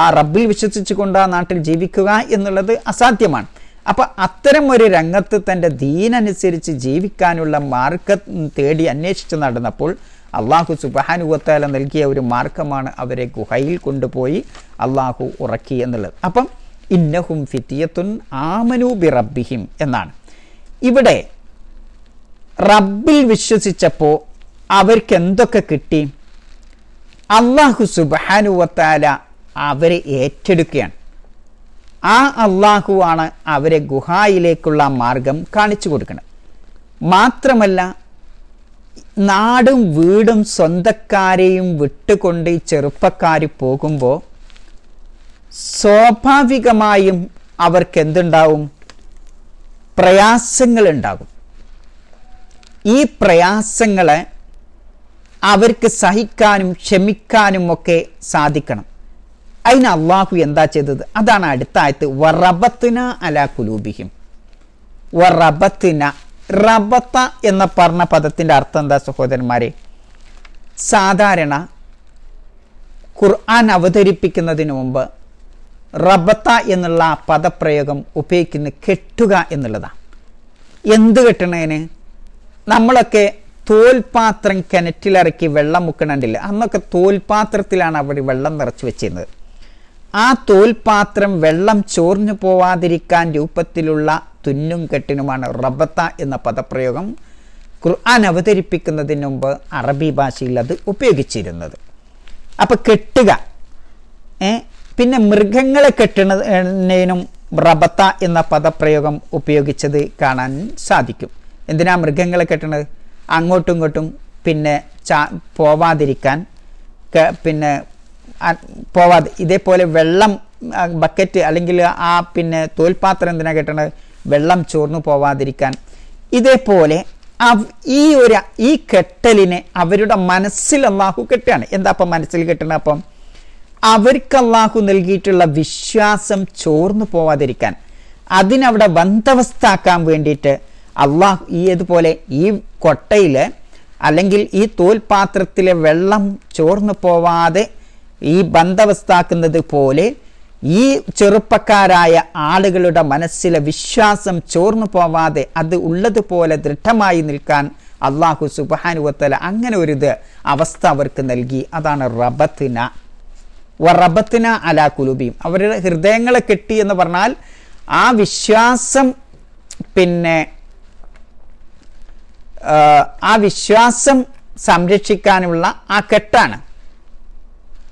ആ റബ്ബിൽ വിശ്വസിച്ചുകൊണ്ട് ആ നാട്ടിൽ ജീവിക്കുക എന്നുള്ളത് അസാധ്യമാണ് അപ്പോൾ അത്തരം ഒരു രംഗത്ത് തൻ്റെ ദീനനുസരിച്ച് ജീവിക്കാനുള്ള മാർഗം തേടി അന്വേഷിച്ച് നടന്നപ്പോൾ അള്ളാഹു സുബാനുവത്താല നൽകിയ ഒരു മാർഗമാണ് അവരെ ഗുഹയിൽ കൊണ്ടുപോയി അള്ളാഹു ഉറക്കി എന്നുള്ളത് അപ്പം ഇന്നഹും ഫിത്തിയത്തുൻ ആമനൂബി ബി റബ്ബിഹിം എന്നാണ് ഇവിടെ റബ്ബിൽ വിശ്വസിച്ചപ്പോൾ അവർക്ക് എന്തൊക്കെ കിട്ടി അള്ളാഹു സുബാനുവത്താല അവരെ ഏറ്റെടുക്കുകയാണ് ആ അള്ളാഹുവാണ് അവരെ ഗുഹായിലേക്കുള്ള മാർഗം കാണിച്ചു കൊടുക്കുന്നത് മാത്രമല്ല നാടും വീടും സ്വന്തക്കാരെയും വിട്ടുകൊണ്ട് ചെറുപ്പക്കാർ പോകുമ്പോൾ സ്വാഭാവികമായും അവർക്ക് എന്തുണ്ടാവും പ്രയാസങ്ങളുണ്ടാകും ഈ പ്രയാസങ്ങളെ അവർക്ക് സഹിക്കാനും ക്ഷമിക്കാനും ഒക്കെ സാധിക്കണം അതിന് അള്ളാഹു എന്താ ചെയ്തത് അതാണ് അടുത്ത ആയത്ത് വറബത്തിന അല കുലൂബിഹിം വറബത്തിന റബത്ത എന്ന പറഞ്ഞ പദത്തിൻ്റെ അർത്ഥം എന്താ സഹോദരന്മാരെ സാധാരണ ഖുർആൻ അവതരിപ്പിക്കുന്നതിന് മുമ്പ് റബത്ത എന്നുള്ള പദപ്രയോഗം ഉപയോഗിക്കുന്ന കെട്ടുക എന്നുള്ളതാണ് എന്ത് കെട്ടണേന് നമ്മളൊക്കെ തോൽപാത്രം കിണറ്റിലിറക്കി വെള്ളം മുക്കണണ്ടില്ല അന്നൊക്കെ തോൽപാത്രത്തിലാണ് അവിടെ വെള്ളം നിറച്ചു വെച്ചിരുന്നത് ആ തോൽപാത്രം വെള്ളം ചോർന്നു പോവാതിരിക്കാൻ രൂപത്തിലുള്ള തുന്നും കെട്ടിനുമാണ് റബത്ത എന്ന പദപ്രയോഗം ഖുർആൻ അവതരിപ്പിക്കുന്നതിന് മുമ്പ് അറബി ഭാഷയിൽ അത് ഉപയോഗിച്ചിരുന്നത് അപ്പോൾ കെട്ടുക പിന്നെ മൃഗങ്ങളെ കെട്ടുന്നതിനും റബത്ത എന്ന പദപ്രയോഗം ഉപയോഗിച്ചത് കാണാൻ സാധിക്കും എന്തിനാ മൃഗങ്ങളെ കെട്ടണത് അങ്ങോട്ടും ഇങ്ങോട്ടും പിന്നെ പോവാതിരിക്കാൻ പിന്നെ പോവാതെ ഇതേപോലെ വെള്ളം ബക്കറ്റ് അല്ലെങ്കിൽ ആ പിന്നെ തോൽപാത്രം എന്തിനാ കിട്ടണത് വെള്ളം ചോർന്നു പോവാതിരിക്കാൻ ഇതേപോലെ ഈ ഒരു ഈ കെട്ടലിനെ അവരുടെ മനസ്സിൽ അള്ളാഹു കെട്ടാണ് എന്താ അപ്പം മനസ്സിൽ കെട്ടണ അപ്പം അവർക്ക് അള്ളാഹു നൽകിയിട്ടുള്ള വിശ്വാസം ചോർന്നു പോവാതിരിക്കാൻ അതിനവിടെ ബന്ധവസ്ഥാക്കാൻ വേണ്ടിയിട്ട് അള്ളാഹു ഈ ഇതുപോലെ ഈ കൊട്ടയിൽ അല്ലെങ്കിൽ ഈ തോൽപാത്രത്തിലെ വെള്ളം ചോർന്നു പോവാതെ ഈ ബന്ധവസ്ഥാക്കുന്നത് പോലെ ഈ ചെറുപ്പക്കാരായ ആളുകളുടെ മനസ്സിലെ വിശ്വാസം ചോർന്നു പോവാതെ അത് ഉള്ളതുപോലെ ദൃഢമായി നിൽക്കാൻ അള്ളാഹു സുബാനുവത്തല അങ്ങനെ ഒരു ഇത് അവസ്ഥ അവർക്ക് നൽകി അതാണ് റബത്തിന റബത്തിന അലാ കുലുബിയും അവരുടെ ഹൃദയങ്ങളെ കെട്ടി എന്ന് പറഞ്ഞാൽ ആ വിശ്വാസം പിന്നെ ആ വിശ്വാസം സംരക്ഷിക്കാനുള്ള ആ കെട്ടാണ്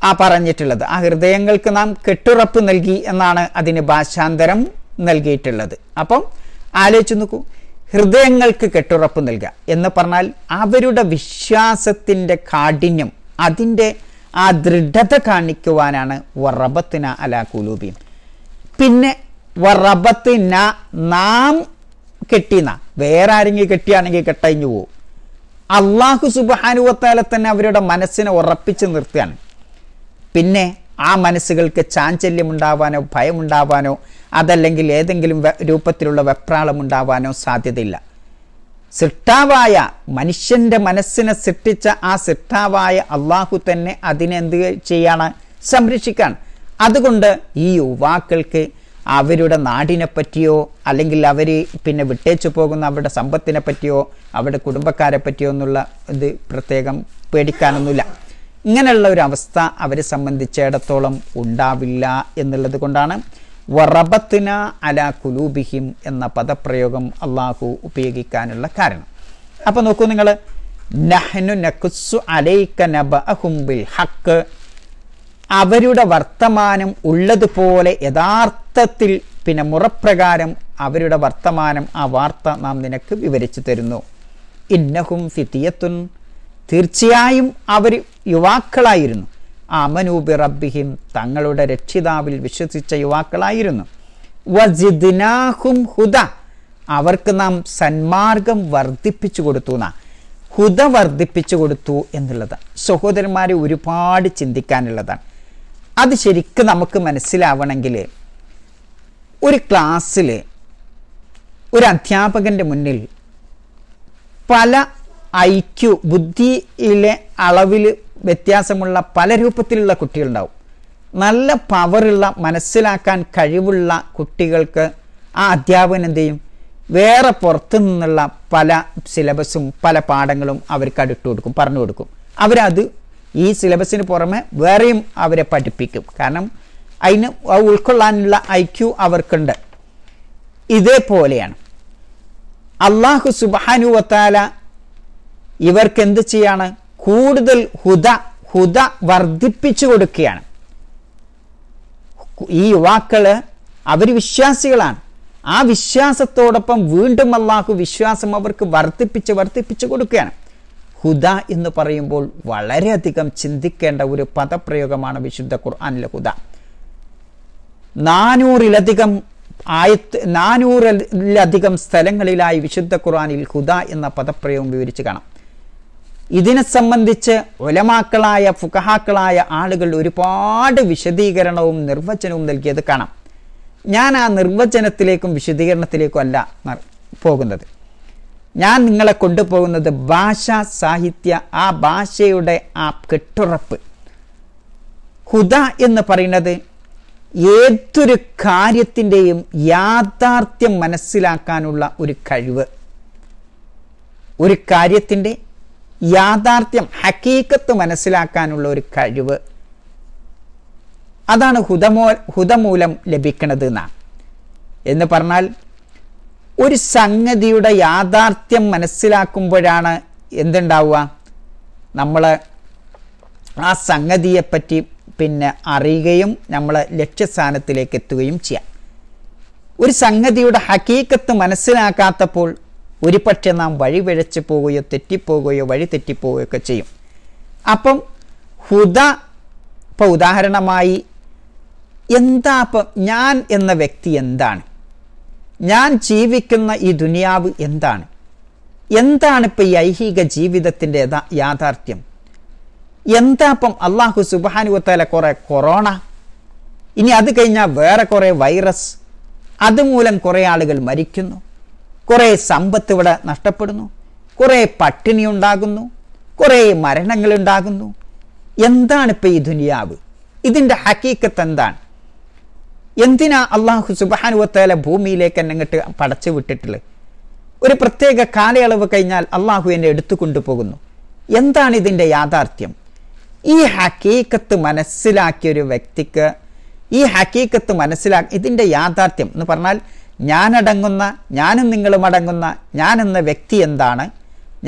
ആ പറഞ്ഞിട്ടുള്ളത് ആ ഹൃദയങ്ങൾക്ക് നാം കെട്ടുറപ്പ് നൽകി എന്നാണ് അതിന് ഭാഷാന്തരം നൽകിയിട്ടുള്ളത് അപ്പം ആലോചിച്ച് നോക്കൂ ഹൃദയങ്ങൾക്ക് കെട്ടുറപ്പ് നൽകുക എന്ന് പറഞ്ഞാൽ അവരുടെ വിശ്വാസത്തിൻ്റെ കാഠിന്യം അതിൻ്റെ ആ ദൃഢത കാണിക്കുവാനാണ് വറബത്തിന അല കുലൂബിയും പിന്നെ വറബത്തിന നാം കെട്ടിന്ന വേറെ ആരെങ്കിലും കെട്ടിയാണെങ്കിൽ കെട്ടഴിഞ്ഞു പോവും അള്ളാഹു സുബാനുവത്താലെ തന്നെ അവരുടെ മനസ്സിനെ ഉറപ്പിച്ച് നിർത്തിയാണ് പിന്നെ ആ മനസ്സുകൾക്ക് ചാഞ്ചല്യം ഉണ്ടാവാനോ ഭയമുണ്ടാവാനോ അതല്ലെങ്കിൽ ഏതെങ്കിലും രൂപത്തിലുള്ള വെപ്രാളം ഉണ്ടാവാനോ സാധ്യതയില്ല സിട്ടാവായ മനുഷ്യന്റെ മനസ്സിനെ സൃഷ്ടിച്ച ആ സിട്ടാവായ അള്ളാഹു തന്നെ അതിനെന്ത് ചെയ്യാണ് സംരക്ഷിക്കാൻ അതുകൊണ്ട് ഈ യുവാക്കൾക്ക് അവരുടെ നാടിനെ പറ്റിയോ അല്ലെങ്കിൽ അവർ പിന്നെ വിട്ടേച്ചു പോകുന്ന അവരുടെ സമ്പത്തിനെ പറ്റിയോ അവരുടെ കുടുംബക്കാരെ പറ്റിയോ എന്നുള്ള ഇത് പ്രത്യേകം പേടിക്കാനൊന്നുമില്ല ഇങ്ങനെയുള്ള ഒരു അവസ്ഥ അവരെ സംബന്ധിച്ചിടത്തോളം ഉണ്ടാവില്ല എന്നുള്ളത് കൊണ്ടാണ് വറബത്തിന അല കുലൂബിഹിം എന്ന പദപ്രയോഗം അള്ളാഹു ഉപയോഗിക്കാനുള്ള കാരണം അപ്പോൾ നോക്കൂ നിങ്ങൾ നഹ്നു നക്കുസു അലൈക നബ ബിൽ ഹഖ് അവരുടെ വർത്തമാനം ഉള്ളതുപോലെ യഥാർത്ഥത്തിൽ പിന്നെ മുറപ്രകാരം അവരുടെ വർത്തമാനം ആ വാർത്ത നാം നിനക്ക് വിവരിച്ചു തരുന്നു ഇന്നഹും ഫിത്തിയത്തുൻ തീർച്ചയായും അവർ യുവാക്കളായിരുന്നു അമനൂബി റബ്ബിഹിം തങ്ങളുടെ രക്ഷിതാവിൽ വിശ്വസിച്ച യുവാക്കളായിരുന്നു വജിദ്നാഹും ഹുദ അവർക്ക് നാം സന്മാർഗം വർദ്ധിപ്പിച്ചു കൊടുത്തു എന്നാ ഹുദ വർദ്ധിപ്പിച്ചു കൊടുത്തു എന്നുള്ളത് സഹോദരന്മാരെ ഒരുപാട് ചിന്തിക്കാനുള്ളതാണ് അത് ശരിക്കും നമുക്ക് മനസ്സിലാവണമെങ്കിൽ ഒരു ക്ലാസ്സിൽ ഒരു അധ്യാപകൻ്റെ മുന്നിൽ പല ഐക്യു ബുദ്ധിയിലെ അളവിൽ വ്യത്യാസമുള്ള പല രൂപത്തിലുള്ള കുട്ടികളുണ്ടാവും നല്ല പവറുള്ള മനസ്സിലാക്കാൻ കഴിവുള്ള കുട്ടികൾക്ക് ആ അധ്യാപകൻ എന്ത് ചെയ്യും വേറെ പുറത്തു നിന്നുള്ള പല സിലബസും പല പാഠങ്ങളും അവർക്ക് അടുത്തു കൊടുക്കും പറഞ്ഞു കൊടുക്കും അവരത് ഈ സിലബസിന് പുറമെ വേറെയും അവരെ പഠിപ്പിക്കും കാരണം അതിന് ഉൾക്കൊള്ളാനുള്ള ഐക്യു അവർക്കുണ്ട് ഇതേപോലെയാണ് അള്ളാഹു സുബാനുവത്താല എന്ത് ചെയ്യാണ് കൂടുതൽ ഹുദ ഹുദ വർദ്ധിപ്പിച്ചു കൊടുക്കുകയാണ് ഈ യുവാക്കള് അവർ വിശ്വാസികളാണ് ആ വിശ്വാസത്തോടൊപ്പം വീണ്ടും അള്ളാഹു വിശ്വാസം അവർക്ക് വർദ്ധിപ്പിച്ച് വർദ്ധിപ്പിച്ചു കൊടുക്കുകയാണ് ഹുദ എന്ന് പറയുമ്പോൾ വളരെയധികം ചിന്തിക്കേണ്ട ഒരു പദപ്രയോഗമാണ് വിശുദ്ധ ഖുർആാനിലെ ഹുദ നാനൂറിലധികം ആയത്ത് നാനൂറിലധികം സ്ഥലങ്ങളിലായി വിശുദ്ധ ഖുർആാനിൽ ഹുദ എന്ന പദപ്രയോഗം വിവരിച്ചു കാണാം ഇതിനെ സംബന്ധിച്ച് ഒലമാക്കളായ ഫുഖഹാക്കളായ ആളുകൾ ഒരുപാട് വിശദീകരണവും നിർവചനവും നൽകിയത് കാണാം ഞാൻ ആ നിർവചനത്തിലേക്കും വിശദീകരണത്തിലേക്കും അല്ല പോകുന്നത് ഞാൻ നിങ്ങളെ കൊണ്ടുപോകുന്നത് ഭാഷ സാഹിത്യ ആ ഭാഷയുടെ ആ കെട്ടുറപ്പ് ഹുദ എന്ന് പറയുന്നത് ഏതൊരു കാര്യത്തിൻ്റെയും യാഥാർത്ഥ്യം മനസ്സിലാക്കാനുള്ള ഒരു കഴിവ് ഒരു കാര്യത്തിൻ്റെ യാഥാർത്ഥ്യം ഹക്കീക്കത്ത് മനസ്സിലാക്കാനുള്ള ഒരു കഴിവ് അതാണ് ഹുതമോ ഹുതമൂലം ലഭിക്കണത് എന്ന് പറഞ്ഞാൽ ഒരു സംഗതിയുടെ യാഥാർത്ഥ്യം മനസ്സിലാക്കുമ്പോഴാണ് എന്തുണ്ടാവുക നമ്മൾ ആ സംഗതിയെപ്പറ്റി പിന്നെ അറിയുകയും നമ്മൾ ലക്ഷ്യസ്ഥാനത്തിലേക്ക് എത്തുകയും ചെയ്യാം ഒരു സംഗതിയുടെ ഹക്കീക്കത്ത് മനസ്സിലാക്കാത്തപ്പോൾ ഒരുപക്ഷെ നാം വഴിപിഴച്ചു പോവുകയോ തെറ്റിപ്പോവുകയോ വഴി തെറ്റിപ്പോവുകയോ ഒക്കെ ചെയ്യും അപ്പം ഹുദ ഇപ്പോൾ ഉദാഹരണമായി എന്താ ഇപ്പം ഞാൻ എന്ന വ്യക്തി എന്താണ് ഞാൻ ജീവിക്കുന്ന ഈ ദുനിയാവ് എന്താണ് എന്താണ് ഇപ്പം ഈ ഐഹിക ജീവിതത്തിൻ്റെ യാഥാർത്ഥ്യം എന്താ ഇപ്പം അള്ളാഹു സുബാനുവത്തല കുറേ കൊറോണ ഇനി അത് കഴിഞ്ഞാൽ വേറെ കുറേ വൈറസ് അതുമൂലം കുറേ ആളുകൾ മരിക്കുന്നു കുറേ സമ്പത്ത് ഇവിടെ നഷ്ടപ്പെടുന്നു കുറേ പട്ടിണി ഉണ്ടാകുന്നു കുറേ ഉണ്ടാകുന്നു എന്താണ് ഇപ്പം ഈ ദുനിയാവ് ഇതിൻ്റെ ഹക്കീക്കത്ത് എന്താണ് എന്തിനാ അള്ളാഹു സുബാനുവത്തേല ഭൂമിയിലേക്ക് എന്നെ ഇങ്ങോട്ട് പടച്ചു വിട്ടിട്ടുള്ളത് ഒരു പ്രത്യേക കാലയളവ് കഴിഞ്ഞാൽ അള്ളാഹു എന്നെ എടുത്തു കൊണ്ടുപോകുന്നു എന്താണ് ഇതിൻ്റെ യാഥാർത്ഥ്യം ഈ ഹക്കീക്കത്ത് മനസ്സിലാക്കിയ ഒരു വ്യക്തിക്ക് ഈ ഹക്കീക്കത്ത് മനസ്സിലാക്കി ഇതിൻ്റെ യാഥാർത്ഥ്യം എന്ന് പറഞ്ഞാൽ ഞാനടങ്ങുന്ന ഞാനും നിങ്ങളും അടങ്ങുന്ന ഞാൻ എന്ന വ്യക്തി എന്താണ്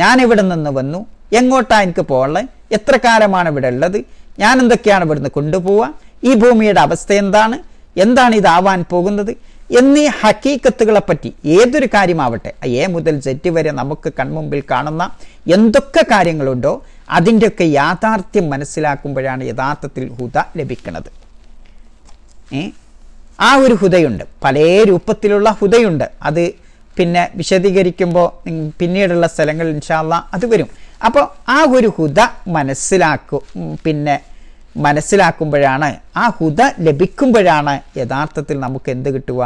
ഞാൻ ഇവിടെ നിന്ന് വന്നു എങ്ങോട്ടാണ് എനിക്ക് പോകേണ്ടത് എത്ര കാലമാണ് ഇവിടെ ഉള്ളത് ഞാൻ എന്തൊക്കെയാണ് ഇവിടുന്ന് കൊണ്ടുപോവുക ഈ ഭൂമിയുടെ അവസ്ഥ എന്താണ് എന്താണ് ഇതാവാൻ പോകുന്നത് എന്നീ ഹക്കീക്കത്തുകളെപ്പറ്റി ഏതൊരു കാര്യമാവട്ടെ എ മുതൽ സെറ്റ് വരെ നമുക്ക് കൺമുമ്പിൽ കാണുന്ന എന്തൊക്കെ കാര്യങ്ങളുണ്ടോ അതിൻ്റെയൊക്കെ യാഥാർത്ഥ്യം മനസ്സിലാക്കുമ്പോഴാണ് യഥാർത്ഥത്തിൽ ഹുദ ലഭിക്കുന്നത് ആ ഒരു ഹുദയുണ്ട് പല രൂപത്തിലുള്ള ഹുദയുണ്ട് അത് പിന്നെ വിശദീകരിക്കുമ്പോൾ പിന്നീടുള്ള സ്ഥലങ്ങളിൽ ഇൻഷാല്ല അത് വരും അപ്പോൾ ആ ഒരു ഹുദ മനസ്സിലാക്കും പിന്നെ മനസ്സിലാക്കുമ്പോഴാണ് ആ ഹുദ ലഭിക്കുമ്പോഴാണ് യഥാർത്ഥത്തിൽ നമുക്ക് എന്ത് കിട്ടുക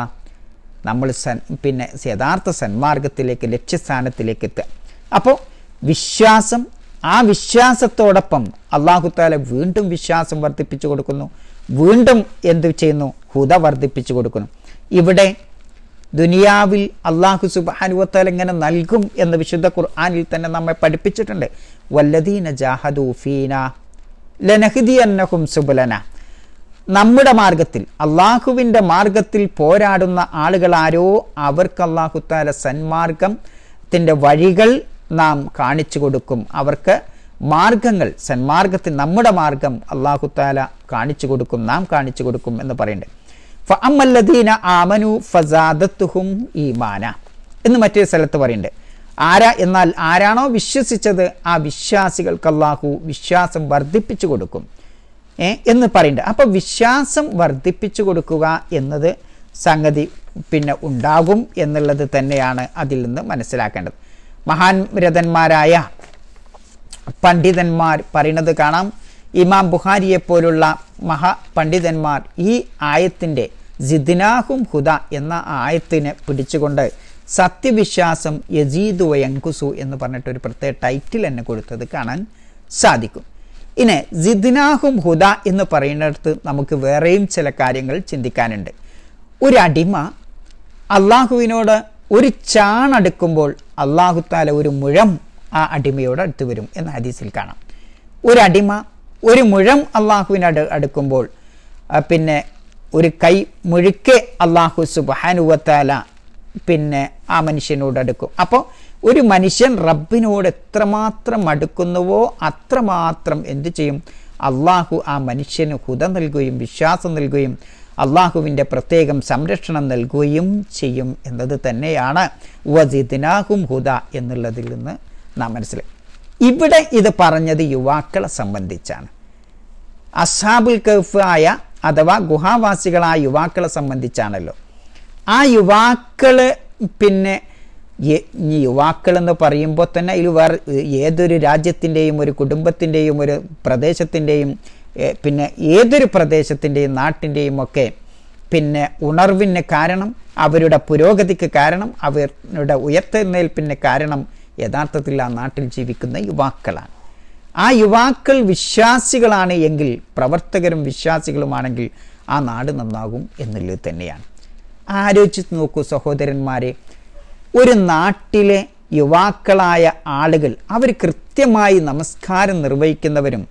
നമ്മൾ സൻ പിന്നെ യഥാർത്ഥ സന്മാർഗത്തിലേക്ക് ലക്ഷ്യസ്ഥാനത്തിലേക്ക് എത്തുക അപ്പോൾ വിശ്വാസം ആ വിശ്വാസത്തോടൊപ്പം അള്ളാഹുത്താല വീണ്ടും വിശ്വാസം വർദ്ധിപ്പിച്ചു കൊടുക്കുന്നു വീണ്ടും എന്ത് ചെയ്യുന്നു ഹുദ വർദ്ധിപ്പിച്ചു കൊടുക്കുന്നു ഇവിടെ ദുനിയാവിൽ അള്ളാഹു സുബാനുവത്താൽ ഇങ്ങനെ നൽകും എന്ന് വിശുദ്ധ ഖുർആാനിൽ തന്നെ നമ്മെ പഠിപ്പിച്ചിട്ടുണ്ട് വല്ലദീന ജാഹദൂഫീന ലനഹിദിയന്നഹും സുബുലന നമ്മുടെ മാർഗത്തിൽ അള്ളാഹുവിൻ്റെ മാർഗത്തിൽ പോരാടുന്ന ആളുകളാരോ അവർക്ക് അള്ളാഹുത്താല സന്മാർഗത്തിൻ്റെ വഴികൾ നാം കാണിച്ചു കൊടുക്കും അവർക്ക് മാർഗങ്ങൾ സന്മാർഗത്തിൽ നമ്മുടെ മാർഗം അള്ളാഹുത്താല കാണിച്ചു കൊടുക്കും നാം കാണിച്ചു കൊടുക്കും എന്ന് പറയുന്നുണ്ട് ഫ അമ്മല്ലദീന ആമനു ഫസാദത്തുഹും ഈമാന എന്ന് മറ്റൊരു സ്ഥലത്ത് പറയുന്നുണ്ട് ആരാ എന്നാൽ ആരാണോ വിശ്വസിച്ചത് ആ വിശ്വാസികൾക്ക് അള്ളാഹു വിശ്വാസം വർദ്ധിപ്പിച്ചു കൊടുക്കും എന്ന് പറയുന്നുണ്ട് അപ്പോൾ വിശ്വാസം വർദ്ധിപ്പിച്ചു കൊടുക്കുക എന്നത് സംഗതി പിന്നെ ഉണ്ടാകും എന്നുള്ളത് തന്നെയാണ് അതിൽ നിന്ന് മനസ്സിലാക്കേണ്ടത് മഹാൻ രഥന്മാരായ പണ്ഡിതന്മാർ പറയുന്നത് കാണാം ഇമാം ബുഹാരിയെ പോലുള്ള പണ്ഡിതന്മാർ ഈ ആയത്തിൻ്റെ ജിദിനാഹും ഹുദ എന്ന ആയത്തിനെ പിടിച്ചുകൊണ്ട് സത്യവിശ്വാസം യജീദു വയങ്കുസു എന്ന് പറഞ്ഞിട്ട് ഒരു പ്രത്യേക ടൈറ്റിൽ എന്നെ കൊടുത്തത് കാണാൻ സാധിക്കും ഇനി ജിദ്നാഹും ഹുദ എന്ന് പറയുന്നിടത്ത് നമുക്ക് വേറെയും ചില കാര്യങ്ങൾ ചിന്തിക്കാനുണ്ട് ഒരു അടിമ അള്ളാഹുവിനോട് ഒരു ചാണടുക്കുമ്പോൾ അള്ളാഹുത്താല ഒരു മുഴം ആ അടിമയോട് അടുത്തു വരും എന്ന ഹദീസിൽ കാണാം ഒരു അടിമ ഒരു മുഴം അള്ളാഹുവിനോട് അടുക്കുമ്പോൾ പിന്നെ ഒരു കൈ മുഴുക്കെ അള്ളാഹു സുബാനുവത്താല പിന്നെ ആ മനുഷ്യനോട് അടുക്കും അപ്പോൾ ഒരു മനുഷ്യൻ റബ്ബിനോട് എത്രമാത്രം അടുക്കുന്നുവോ അത്രമാത്രം എന്തു ചെയ്യും അള്ളാഹു ആ മനുഷ്യന് ഹുത നൽകുകയും വിശ്വാസം നൽകുകയും അള്ളാഹുവിൻ്റെ പ്രത്യേകം സംരക്ഷണം നൽകുകയും ചെയ്യും എന്നത് തന്നെയാണ് വസിദിനാഹും ഹുദ എന്നുള്ളതിൽ നിന്ന് നാം മനസ്സിലാക്കി ഇവിടെ ഇത് പറഞ്ഞത് യുവാക്കളെ സംബന്ധിച്ചാണ് അസാബുൽ കഫ് ആയ അഥവാ ഗുഹാവാസികളായ യുവാക്കളെ സംബന്ധിച്ചാണല്ലോ ആ യുവാക്കൾ പിന്നെ ഈ എന്ന് പറയുമ്പോൾ തന്നെ ഇത് വേറെ ഏതൊരു രാജ്യത്തിൻ്റെയും ഒരു കുടുംബത്തിൻ്റെയും ഒരു പ്രദേശത്തിൻ്റെയും പിന്നെ ഏതൊരു പ്രദേശത്തിൻ്റെയും നാട്ടിൻ്റെയും ഒക്കെ പിന്നെ ഉണർവിന് കാരണം അവരുടെ പുരോഗതിക്ക് കാരണം അവരുടെ ഉയർത്തുന്നതിൽ പിന്നെ കാരണം യഥാർത്ഥത്തിൽ ആ നാട്ടിൽ ജീവിക്കുന്ന യുവാക്കളാണ് ആ യുവാക്കൾ വിശ്വാസികളാണ് എങ്കിൽ പ്രവർത്തകരും വിശ്വാസികളുമാണെങ്കിൽ ആ നാട് നന്നാകും എന്നുള്ളത് തന്നെയാണ് ആലോചിച്ച് നോക്കൂ സഹോദരന്മാരെ ഒരു നാട്ടിലെ യുവാക്കളായ ആളുകൾ അവർ കൃത്യമായി നമസ്കാരം നിർവഹിക്കുന്നവരും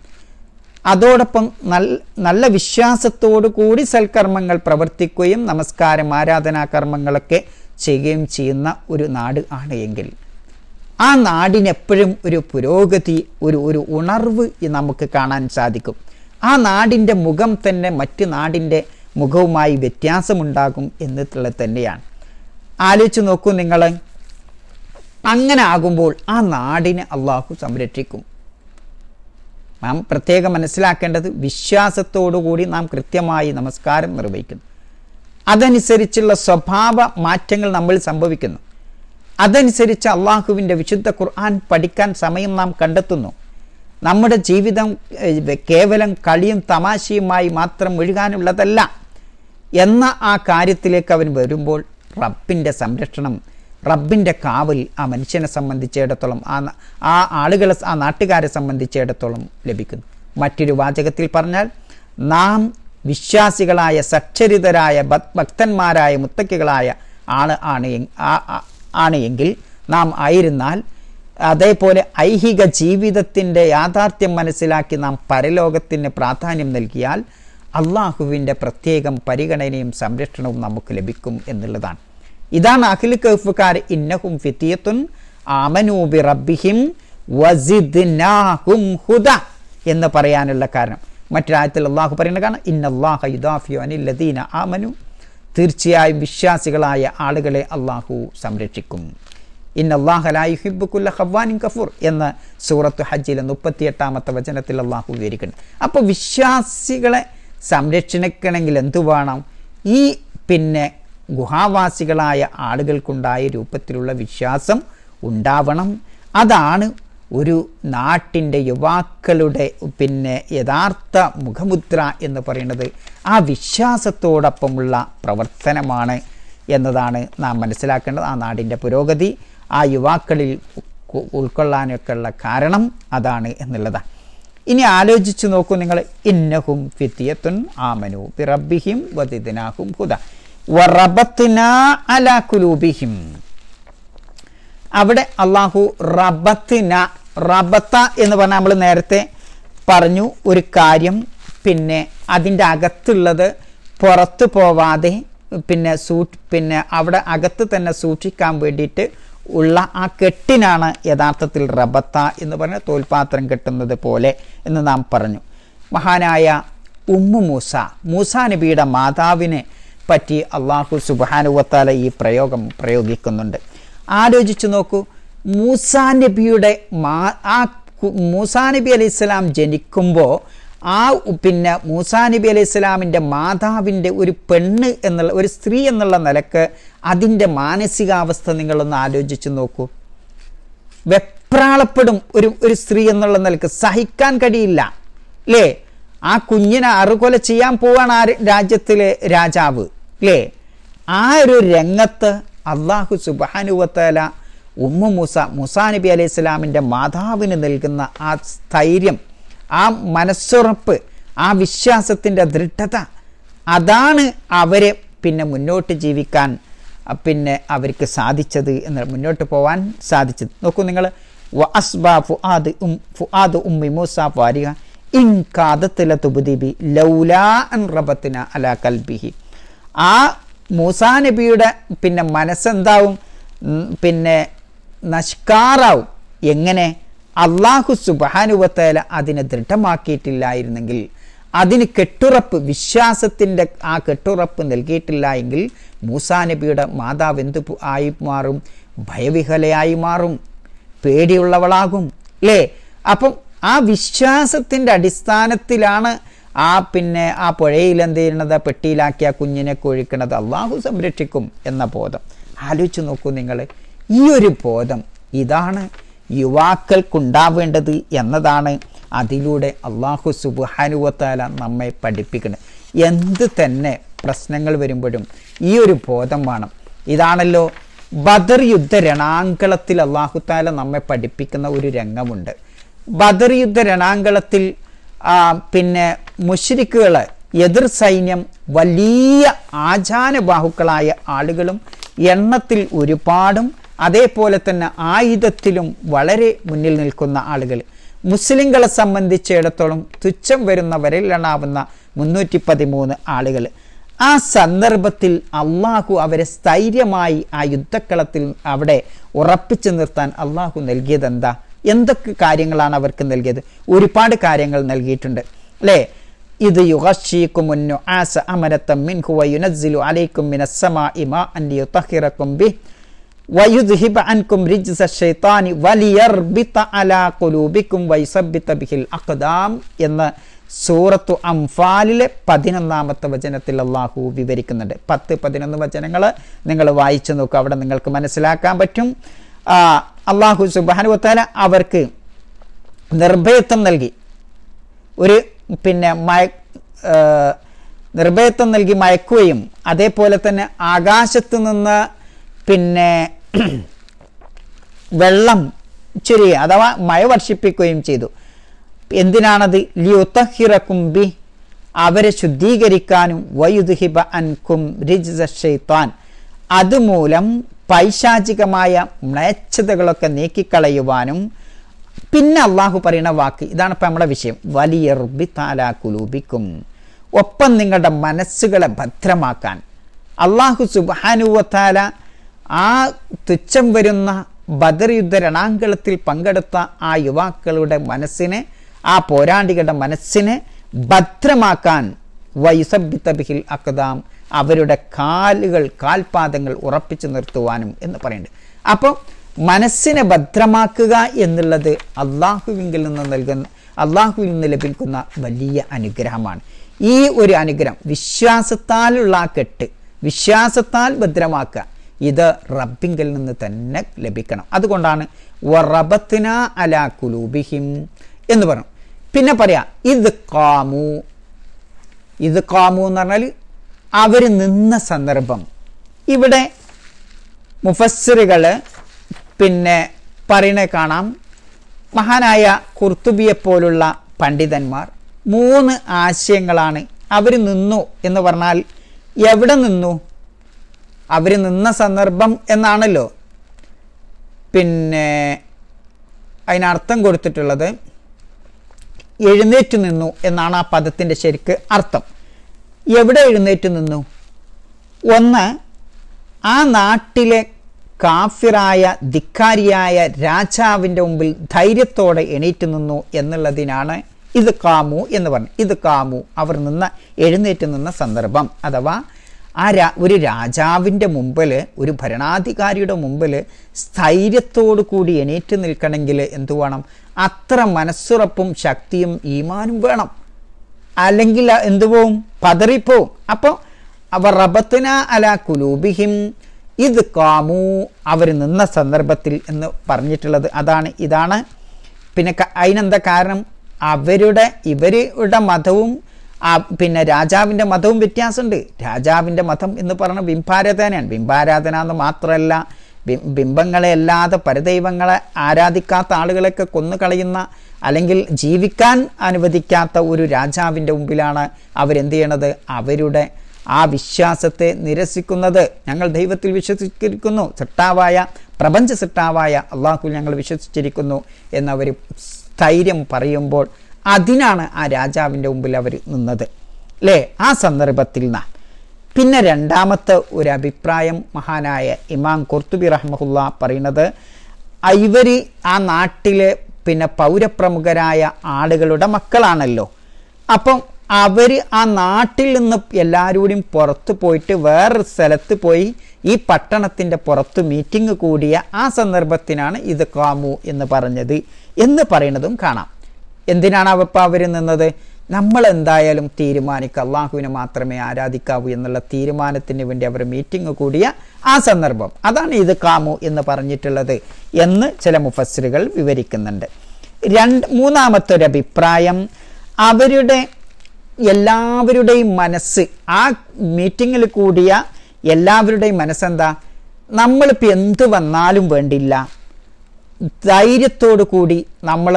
അതോടൊപ്പം നല്ല നല്ല വിശ്വാസത്തോടു കൂടി സൽക്കർമ്മങ്ങൾ പ്രവർത്തിക്കുകയും നമസ്കാരം ആരാധനാ കർമ്മങ്ങളൊക്കെ ചെയ്യുകയും ചെയ്യുന്ന ഒരു നാട് ആണ് എങ്കിൽ ആ നാടിനെപ്പോഴും ഒരു പുരോഗതി ഒരു ഒരു ഉണർവ് നമുക്ക് കാണാൻ സാധിക്കും ആ നാടിൻ്റെ മുഖം തന്നെ മറ്റു നാടിൻ്റെ മുഖവുമായി വ്യത്യാസമുണ്ടാകും എന്നുള്ളത് തന്നെയാണ് ആലോചിച്ച് നോക്കൂ നിങ്ങൾ അങ്ങനെ ആകുമ്പോൾ ആ നാടിനെ അള്ളാഹു സംരക്ഷിക്കും നാം പ്രത്യേകം മനസ്സിലാക്കേണ്ടത് വിശ്വാസത്തോടുകൂടി നാം കൃത്യമായി നമസ്കാരം നിർവഹിക്കുന്നു അതനുസരിച്ചുള്ള സ്വഭാവ മാറ്റങ്ങൾ നമ്മൾ സംഭവിക്കുന്നു അതനുസരിച്ച് അള്ളാഹുവിൻ്റെ വിശുദ്ധ ഖുർആൻ പഠിക്കാൻ സമയം നാം കണ്ടെത്തുന്നു നമ്മുടെ ജീവിതം കേവലം കളിയും തമാശയുമായി മാത്രം ഒഴുകാനുള്ളതല്ല എന്ന ആ കാര്യത്തിലേക്ക് അവൻ വരുമ്പോൾ റബ്ബിൻ്റെ സംരക്ഷണം റബ്ബിൻ്റെ കാവൽ ആ മനുഷ്യനെ സംബന്ധിച്ചിടത്തോളം ആ ആ ആളുകളെ ആ നാട്ടുകാരെ സംബന്ധിച്ചിടത്തോളം ലഭിക്കുന്നു മറ്റൊരു വാചകത്തിൽ പറഞ്ഞാൽ നാം വിശ്വാസികളായ സക്ഷരിതരായ ഭക്തന്മാരായ മുത്തക്കികളായ ആള് ആണ് ആണ് എങ്കിൽ നാം ആയിരുന്നാൽ അതേപോലെ ഐഹിക ജീവിതത്തിൻ്റെ യാഥാർത്ഥ്യം മനസ്സിലാക്കി നാം പരലോകത്തിന് പ്രാധാന്യം നൽകിയാൽ അള്ളാഹുവിൻ്റെ പ്രത്യേകം പരിഗണനയും സംരക്ഷണവും നമുക്ക് ലഭിക്കും എന്നുള്ളതാണ് ഇതാണ് അഖിൽ കഫുകാർ ഇന്നഹും ഫിത്തിയത്തും ആമനൂബി റബ്ബിഹിം വസിദ്നാഹും ഹുദ എന്ന് പറയാനുള്ള കാരണം മറ്റൊരാഴത്തിൽ അള്ളാഹു പറയുന്ന കാരണം ഇന്നല്ലാഹ യുദാഫിയോ അനില്ലദീന ആമനു തീർച്ചയായും വിശ്വാസികളായ ആളുകളെ അള്ളാഹു സംരക്ഷിക്കും ഇന്നല്ലാഹലായിബുക്കുല്ല ഹവാനിൻ കഫൂർ എന്ന സൂറത്ത് ഹജ്ജിലെ മുപ്പത്തിയെട്ടാമത്തെ വചനത്തിൽ അള്ളാഹു വിവരിക്കുന്നു അപ്പോൾ വിശ്വാസികളെ സംരക്ഷിക്കണമെങ്കിൽ എന്തു വേണം ഈ പിന്നെ ഗുഹാവാസികളായ ആളുകൾക്കുണ്ടായ രൂപത്തിലുള്ള വിശ്വാസം ഉണ്ടാവണം അതാണ് ഒരു നാട്ടിൻ്റെ യുവാക്കളുടെ പിന്നെ യഥാർത്ഥ മുഖമുദ്ര എന്ന് പറയുന്നത് ആ വിശ്വാസത്തോടൊപ്പമുള്ള പ്രവർത്തനമാണ് എന്നതാണ് നാം മനസ്സിലാക്കേണ്ടത് ആ നാടിൻ്റെ പുരോഗതി ആ യുവാക്കളിൽ ഉൾക്കൊള്ളാനൊക്കെയുള്ള കാരണം അതാണ് എന്നുള്ളതാണ് ഇനി ആലോചിച്ചു നോക്കൂ നിങ്ങൾ ഇന്നഹും ഫിത്തിയത്തുൻ ആമനു പിറബിഹിം വതിദിനാഹും ഹുദ വറബത്തിന അലാ കുലൂബിഹിം അവിടെ അള്ളാഹു റബത്തിന റബത്ത എന്ന് പറഞ്ഞാൽ നമ്മൾ നേരത്തെ പറഞ്ഞു ഒരു കാര്യം പിന്നെ അതിൻ്റെ അകത്തുള്ളത് പുറത്തു പോവാതെ പിന്നെ സൂ പിന്നെ അവിടെ അകത്ത് തന്നെ സൂക്ഷിക്കാൻ വേണ്ടിയിട്ട് ഉള്ള ആ കെട്ടിനാണ് യഥാർത്ഥത്തിൽ റബത്ത എന്ന് പറഞ്ഞ തോൽപാത്രം കെട്ടുന്നത് പോലെ എന്ന് നാം പറഞ്ഞു മഹാനായ ഉമ്മു മൂസ മൂസ നബിയുടെ മാതാവിനെ പറ്റി അള്ളാഹു സുബാനുവത്താല ഈ പ്രയോഗം പ്രയോഗിക്കുന്നുണ്ട് ആലോചിച്ചു നോക്കൂ മൂസാ നബിയുടെ മാ ആ മൂസാ നബി അലി ഇസ്ലാം ജനിക്കുമ്പോൾ ആ പിന്നെ മൂസാ നബി അലൈഹി ഇസ്ലാമിൻ്റെ മാതാവിൻ്റെ ഒരു പെണ്ണ് എന്നുള്ള ഒരു സ്ത്രീ എന്നുള്ള നിലക്ക് അതിൻ്റെ മാനസികാവസ്ഥ നിങ്ങളൊന്ന് ആലോചിച്ച് നോക്കൂ വെപ്രാളപ്പെടും ഒരു ഒരു സ്ത്രീ എന്നുള്ള നിലക്ക് സഹിക്കാൻ കഴിയില്ല അല്ലേ ആ കുഞ്ഞിനെ അറുകൊല ചെയ്യാൻ പോവാണ് ആ രാജ്യത്തിലെ രാജാവ് അല്ലേ ആ ഒരു രംഗത്ത് അള്ളാഹു സുബാനുവത്തല ഉമ്മ മൂസ മുസാ നബി അലൈഹി സ്വലാമിൻ്റെ മാതാവിന് നൽകുന്ന ആ സ്ഥൈര്യം ആ മനസ്സുറപ്പ് ആ വിശ്വാസത്തിൻ്റെ ദൃഢത അതാണ് അവരെ പിന്നെ മുന്നോട്ട് ജീവിക്കാൻ പിന്നെ അവർക്ക് സാധിച്ചത് എന്ന് മുന്നോട്ട് പോകാൻ സാധിച്ചത് നോക്കൂ നിങ്ങൾ വ മൂസ ലൗലാ അൻ റബത്തിന അല കൽബിഹി ആ മൂസാ നബിയുടെ പിന്നെ മനസ്സെന്താവും പിന്നെ നഷ്കാറാവും എങ്ങനെ അള്ളാഹു സുബാനുവത്തേല അതിനെ ദൃഢമാക്കിയിട്ടില്ലായിരുന്നെങ്കിൽ അതിന് കെട്ടുറപ്പ് വിശ്വാസത്തിൻ്റെ ആ കെട്ടുറപ്പ് നൽകിയിട്ടില്ല എങ്കിൽ മൂസാ നബിയുടെ മാതാവ് എന്തു ആയി മാറും ഭയവിഹലയായി മാറും പേടിയുള്ളവളാകും അല്ലേ അപ്പം ആ വിശ്വാസത്തിൻ്റെ അടിസ്ഥാനത്തിലാണ് ആ പിന്നെ ആ പുഴയിൽ എന്ത് ചെയ്യണത് പെട്ടിയിലാക്കിയ കുഞ്ഞിനെ കൊഴിക്കണത് അള്ളാഹു സംരക്ഷിക്കും എന്ന ബോധം ആലോചിച്ച് നോക്കൂ നിങ്ങൾ ഈ ഒരു ബോധം ഇതാണ് യുവാക്കൾക്കുണ്ടാവേണ്ടത് എന്നതാണ് അതിലൂടെ അള്ളാഹു സുബാനുവത്താല നമ്മെ പഠിപ്പിക്കുന്നത് എന്ത് തന്നെ പ്രശ്നങ്ങൾ വരുമ്പോഴും ഈ ഒരു ബോധം വേണം ഇതാണല്ലോ ബദർ യുദ്ധ രണാങ്കളത്തിൽ അള്ളാഹുത്താല നമ്മെ പഠിപ്പിക്കുന്ന ഒരു രംഗമുണ്ട് ബദർ യുദ്ധ രണാങ്കളത്തിൽ പിന്നെ മുഷരിക്കുകൾ എതിർ സൈന്യം വലിയ ആചാരബാഹുക്കളായ ആളുകളും എണ്ണത്തിൽ ഒരുപാടും അതേപോലെ തന്നെ ആയുധത്തിലും വളരെ മുന്നിൽ നിൽക്കുന്ന ആളുകൾ മുസ്ലിങ്ങളെ സംബന്ധിച്ചിടത്തോളം തുച്ഛം വരുന്നവരിൽ എണ്ണാവുന്ന മുന്നൂറ്റി പതിമൂന്ന് ആളുകൾ ആ സന്ദർഭത്തിൽ അള്ളാഹു അവരെ സ്ഥൈര്യമായി ആ യുദ്ധക്കളത്തിൽ അവിടെ ഉറപ്പിച്ചു നിർത്താൻ അള്ളാഹു എന്താ എന്തൊക്കെ കാര്യങ്ങളാണ് അവർക്ക് നൽകിയത് ഒരുപാട് കാര്യങ്ങൾ നൽകിയിട്ടുണ്ട് അല്ലേ ഇത് യുഹശീക്കും ആസ അമരത്തം മിൻഹുവ യുനസിലു അലൈക്കും മിനസ്സമാ ഇമാ അൻ യുതഹിറക്കും ബി എന്ന് സൂറത്തു അംഫാലിലെ പതിനൊന്നാമത്തെ വചനത്തിൽ അള്ളാഹു വിവരിക്കുന്നുണ്ട് പത്ത് പതിനൊന്ന് വചനങ്ങൾ നിങ്ങൾ വായിച്ചു നോക്കുക അവിടെ നിങ്ങൾക്ക് മനസ്സിലാക്കാൻ പറ്റും അള്ളാഹു സുബാനുവത്താല അവർക്ക് നിർഭയത്വം നൽകി ഒരു പിന്നെ മയ നിർഭയത്വം നൽകി മയക്കുകയും അതേപോലെ തന്നെ ആകാശത്ത് നിന്ന് പിന്നെ വെള്ളം ചുരുക അഥവാ മഴ വർഷിപ്പിക്കുകയും ചെയ്തു എന്തിനാണത് ലിയുത്തഹിറക്കും ബി അവരെ ശുദ്ധീകരിക്കാനും വയുദ്ഹിബ അൻകും റിജിതാൻ അതുമൂലം പൈശാചികമായ മ്ലേച്ഛതകളൊക്കെ നീക്കിക്കളയുവാനും പിന്നെ അള്ളാഹു പറയുന്ന വാക്ക് ഇതാണ് ഇപ്പം നമ്മുടെ വിഷയം വലിയ റുബി താലാക്കുലൂബിക്കും ഒപ്പം നിങ്ങളുടെ മനസ്സുകളെ ഭദ്രമാക്കാൻ അള്ളാഹു സുബാനുവത്താല ആ തുച്ഛം വരുന്ന ബദർ യുദ്ധ രണാങ്കളത്തിൽ പങ്കെടുത്ത ആ യുവാക്കളുടെ മനസ്സിനെ ആ പോരാണ്ടികളുടെ മനസ്സിനെ ഭദ്രമാക്കാൻ വൈസബിത്തബിഹിൽ അക്കദാം അവരുടെ കാലുകൾ കാൽപാദങ്ങൾ ഉറപ്പിച്ചു നിർത്തുവാനും എന്ന് പറയുന്നുണ്ട് അപ്പോൾ മനസ്സിനെ ഭദ്രമാക്കുക എന്നുള്ളത് അള്ളാഹുവിങ്കിൽ നിന്ന് നൽകുന്ന അള്ളാഹുവിൽ നിന്ന് ലഭിക്കുന്ന വലിയ അനുഗ്രഹമാണ് ഈ ഒരു അനുഗ്രഹം വിശ്വാസത്താലുള്ള ആ കെട്ട് വിശ്വാസത്താൽ ഭദ്രമാക്കുക ഇത് റബ്ബിങ്കിൽ നിന്ന് തന്നെ ലഭിക്കണം അതുകൊണ്ടാണ് വറബത്തിന അലാ കുലൂബിഹിം എന്ന് പറഞ്ഞു പിന്നെ പറയാം ഇത് കാമു ഇത് കാമു എന്ന് പറഞ്ഞാൽ അവർ നിന്ന സന്ദർഭം ഇവിടെ മുഫസ്സറുകൾ പിന്നെ പറയണേ കാണാം മഹാനായ കുർത്തുബിയെ പോലുള്ള പണ്ഡിതന്മാർ മൂന്ന് ആശയങ്ങളാണ് അവർ നിന്നു എന്ന് പറഞ്ഞാൽ എവിടെ നിന്നു അവർ നിന്ന സന്ദർഭം എന്നാണല്ലോ പിന്നെ അതിനർത്ഥം കൊടുത്തിട്ടുള്ളത് എഴുന്നേറ്റ് നിന്നു എന്നാണ് ആ പദത്തിൻ്റെ ശരിക്ക് അർത്ഥം എവിടെ എഴുന്നേറ്റ് നിന്നു ഒന്ന് ആ നാട്ടിലെ കാഫിറായ ധിക്കാരിയായ രാജാവിൻ്റെ മുമ്പിൽ ധൈര്യത്തോടെ എണീറ്റ് നിന്നു എന്നുള്ളതിനാണ് ഇത് കാമു എന്ന് പറഞ്ഞു ഇത് കാമു അവർ നിന്ന എഴുന്നേറ്റ് നിന്ന സന്ദർഭം അഥവാ ആ രാ ഒരു രാജാവിൻ്റെ മുമ്പിൽ ഒരു ഭരണാധികാരിയുടെ മുമ്പിൽ സ്ഥൈര്യത്തോടു കൂടി എണീറ്റ് നിൽക്കണമെങ്കിൽ എന്തു വേണം അത്ര മനസ്സുറപ്പും ശക്തിയും ഈമാനും വേണം അല്ലെങ്കിൽ എന്തു പോവും പതറിപ്പോവും അപ്പോൾ അവർ റബത്തിന അല കുലൂബിഹിം ഇത് കാമു അവർ നിന്ന സന്ദർഭത്തിൽ എന്ന് പറഞ്ഞിട്ടുള്ളത് അതാണ് ഇതാണ് പിന്നെ അതിനെന്താ കാരണം അവരുടെ ഇവരുടെ മതവും ആ പിന്നെ രാജാവിൻ്റെ മതവും വ്യത്യാസമുണ്ട് രാജാവിൻ്റെ മതം എന്ന് പറയുന്നത് ബിംബാരാധനയാണ് ബിംബാരാധന എന്ന് മാത്രമല്ല ബിംബങ്ങളെ അല്ലാതെ പരദൈവങ്ങളെ ആരാധിക്കാത്ത ആളുകളൊക്കെ കൊന്നു കളയുന്ന അല്ലെങ്കിൽ ജീവിക്കാൻ അനുവദിക്കാത്ത ഒരു രാജാവിൻ്റെ മുമ്പിലാണ് അവരെന്ത് ചെയ്യണത് അവരുടെ ആ വിശ്വാസത്തെ നിരസിക്കുന്നത് ഞങ്ങൾ ദൈവത്തിൽ വിശ്വസിച്ചിരിക്കുന്നു സിട്ടാവായ പ്രപഞ്ച സിട്ടാവായ അള്ളാഹു ഞങ്ങൾ വിശ്വസിച്ചിരിക്കുന്നു എന്നവർ സ്ഥൈര്യം പറയുമ്പോൾ അതിനാണ് ആ രാജാവിൻ്റെ മുമ്പിൽ അവർ നിന്നത് അല്ലേ ആ സന്ദർഭത്തിൽ നാം പിന്നെ രണ്ടാമത്തെ ഒരു അഭിപ്രായം മഹാനായ ഇമാം കുർത്തുബി റഹ്മുല്ല പറയുന്നത് ഇവർ ആ നാട്ടിലെ പിന്നെ പൗരപ്രമുഖരായ ആളുകളുടെ മക്കളാണല്ലോ അപ്പം അവർ ആ നാട്ടിൽ നിന്ന് എല്ലാവരോടും പുറത്ത് പോയിട്ട് വേറൊരു സ്ഥലത്ത് പോയി ഈ പട്ടണത്തിൻ്റെ പുറത്ത് മീറ്റിംഗ് കൂടിയ ആ സന്ദർഭത്തിനാണ് ഇത് കാമു എന്ന് പറഞ്ഞത് എന്ന് പറയുന്നതും കാണാം എന്തിനാണ് അവപ്പോൾ അവർ നിന്നത് നമ്മൾ എന്തായാലും തീരുമാനിക്കുക അള്ളാഹുവിനെ മാത്രമേ ആരാധിക്കാവൂ എന്നുള്ള തീരുമാനത്തിന് വേണ്ടി അവർ മീറ്റിംഗ് കൂടിയ ആ സന്ദർഭം അതാണ് ഇത് കാമു എന്ന് പറഞ്ഞിട്ടുള്ളത് എന്ന് ചില മുഫസ്സിലുകൾ വിവരിക്കുന്നുണ്ട് രണ്ട് മൂന്നാമത്തെ ഒരു അഭിപ്രായം അവരുടെ എല്ലാവരുടെയും മനസ്സ് ആ മീറ്റിങ്ങിൽ കൂടിയ എല്ലാവരുടെയും മനസ്സെന്താ നമ്മളിപ്പോൾ എന്ത് വന്നാലും വേണ്ടില്ല ധൈര്യത്തോടു കൂടി നമ്മൾ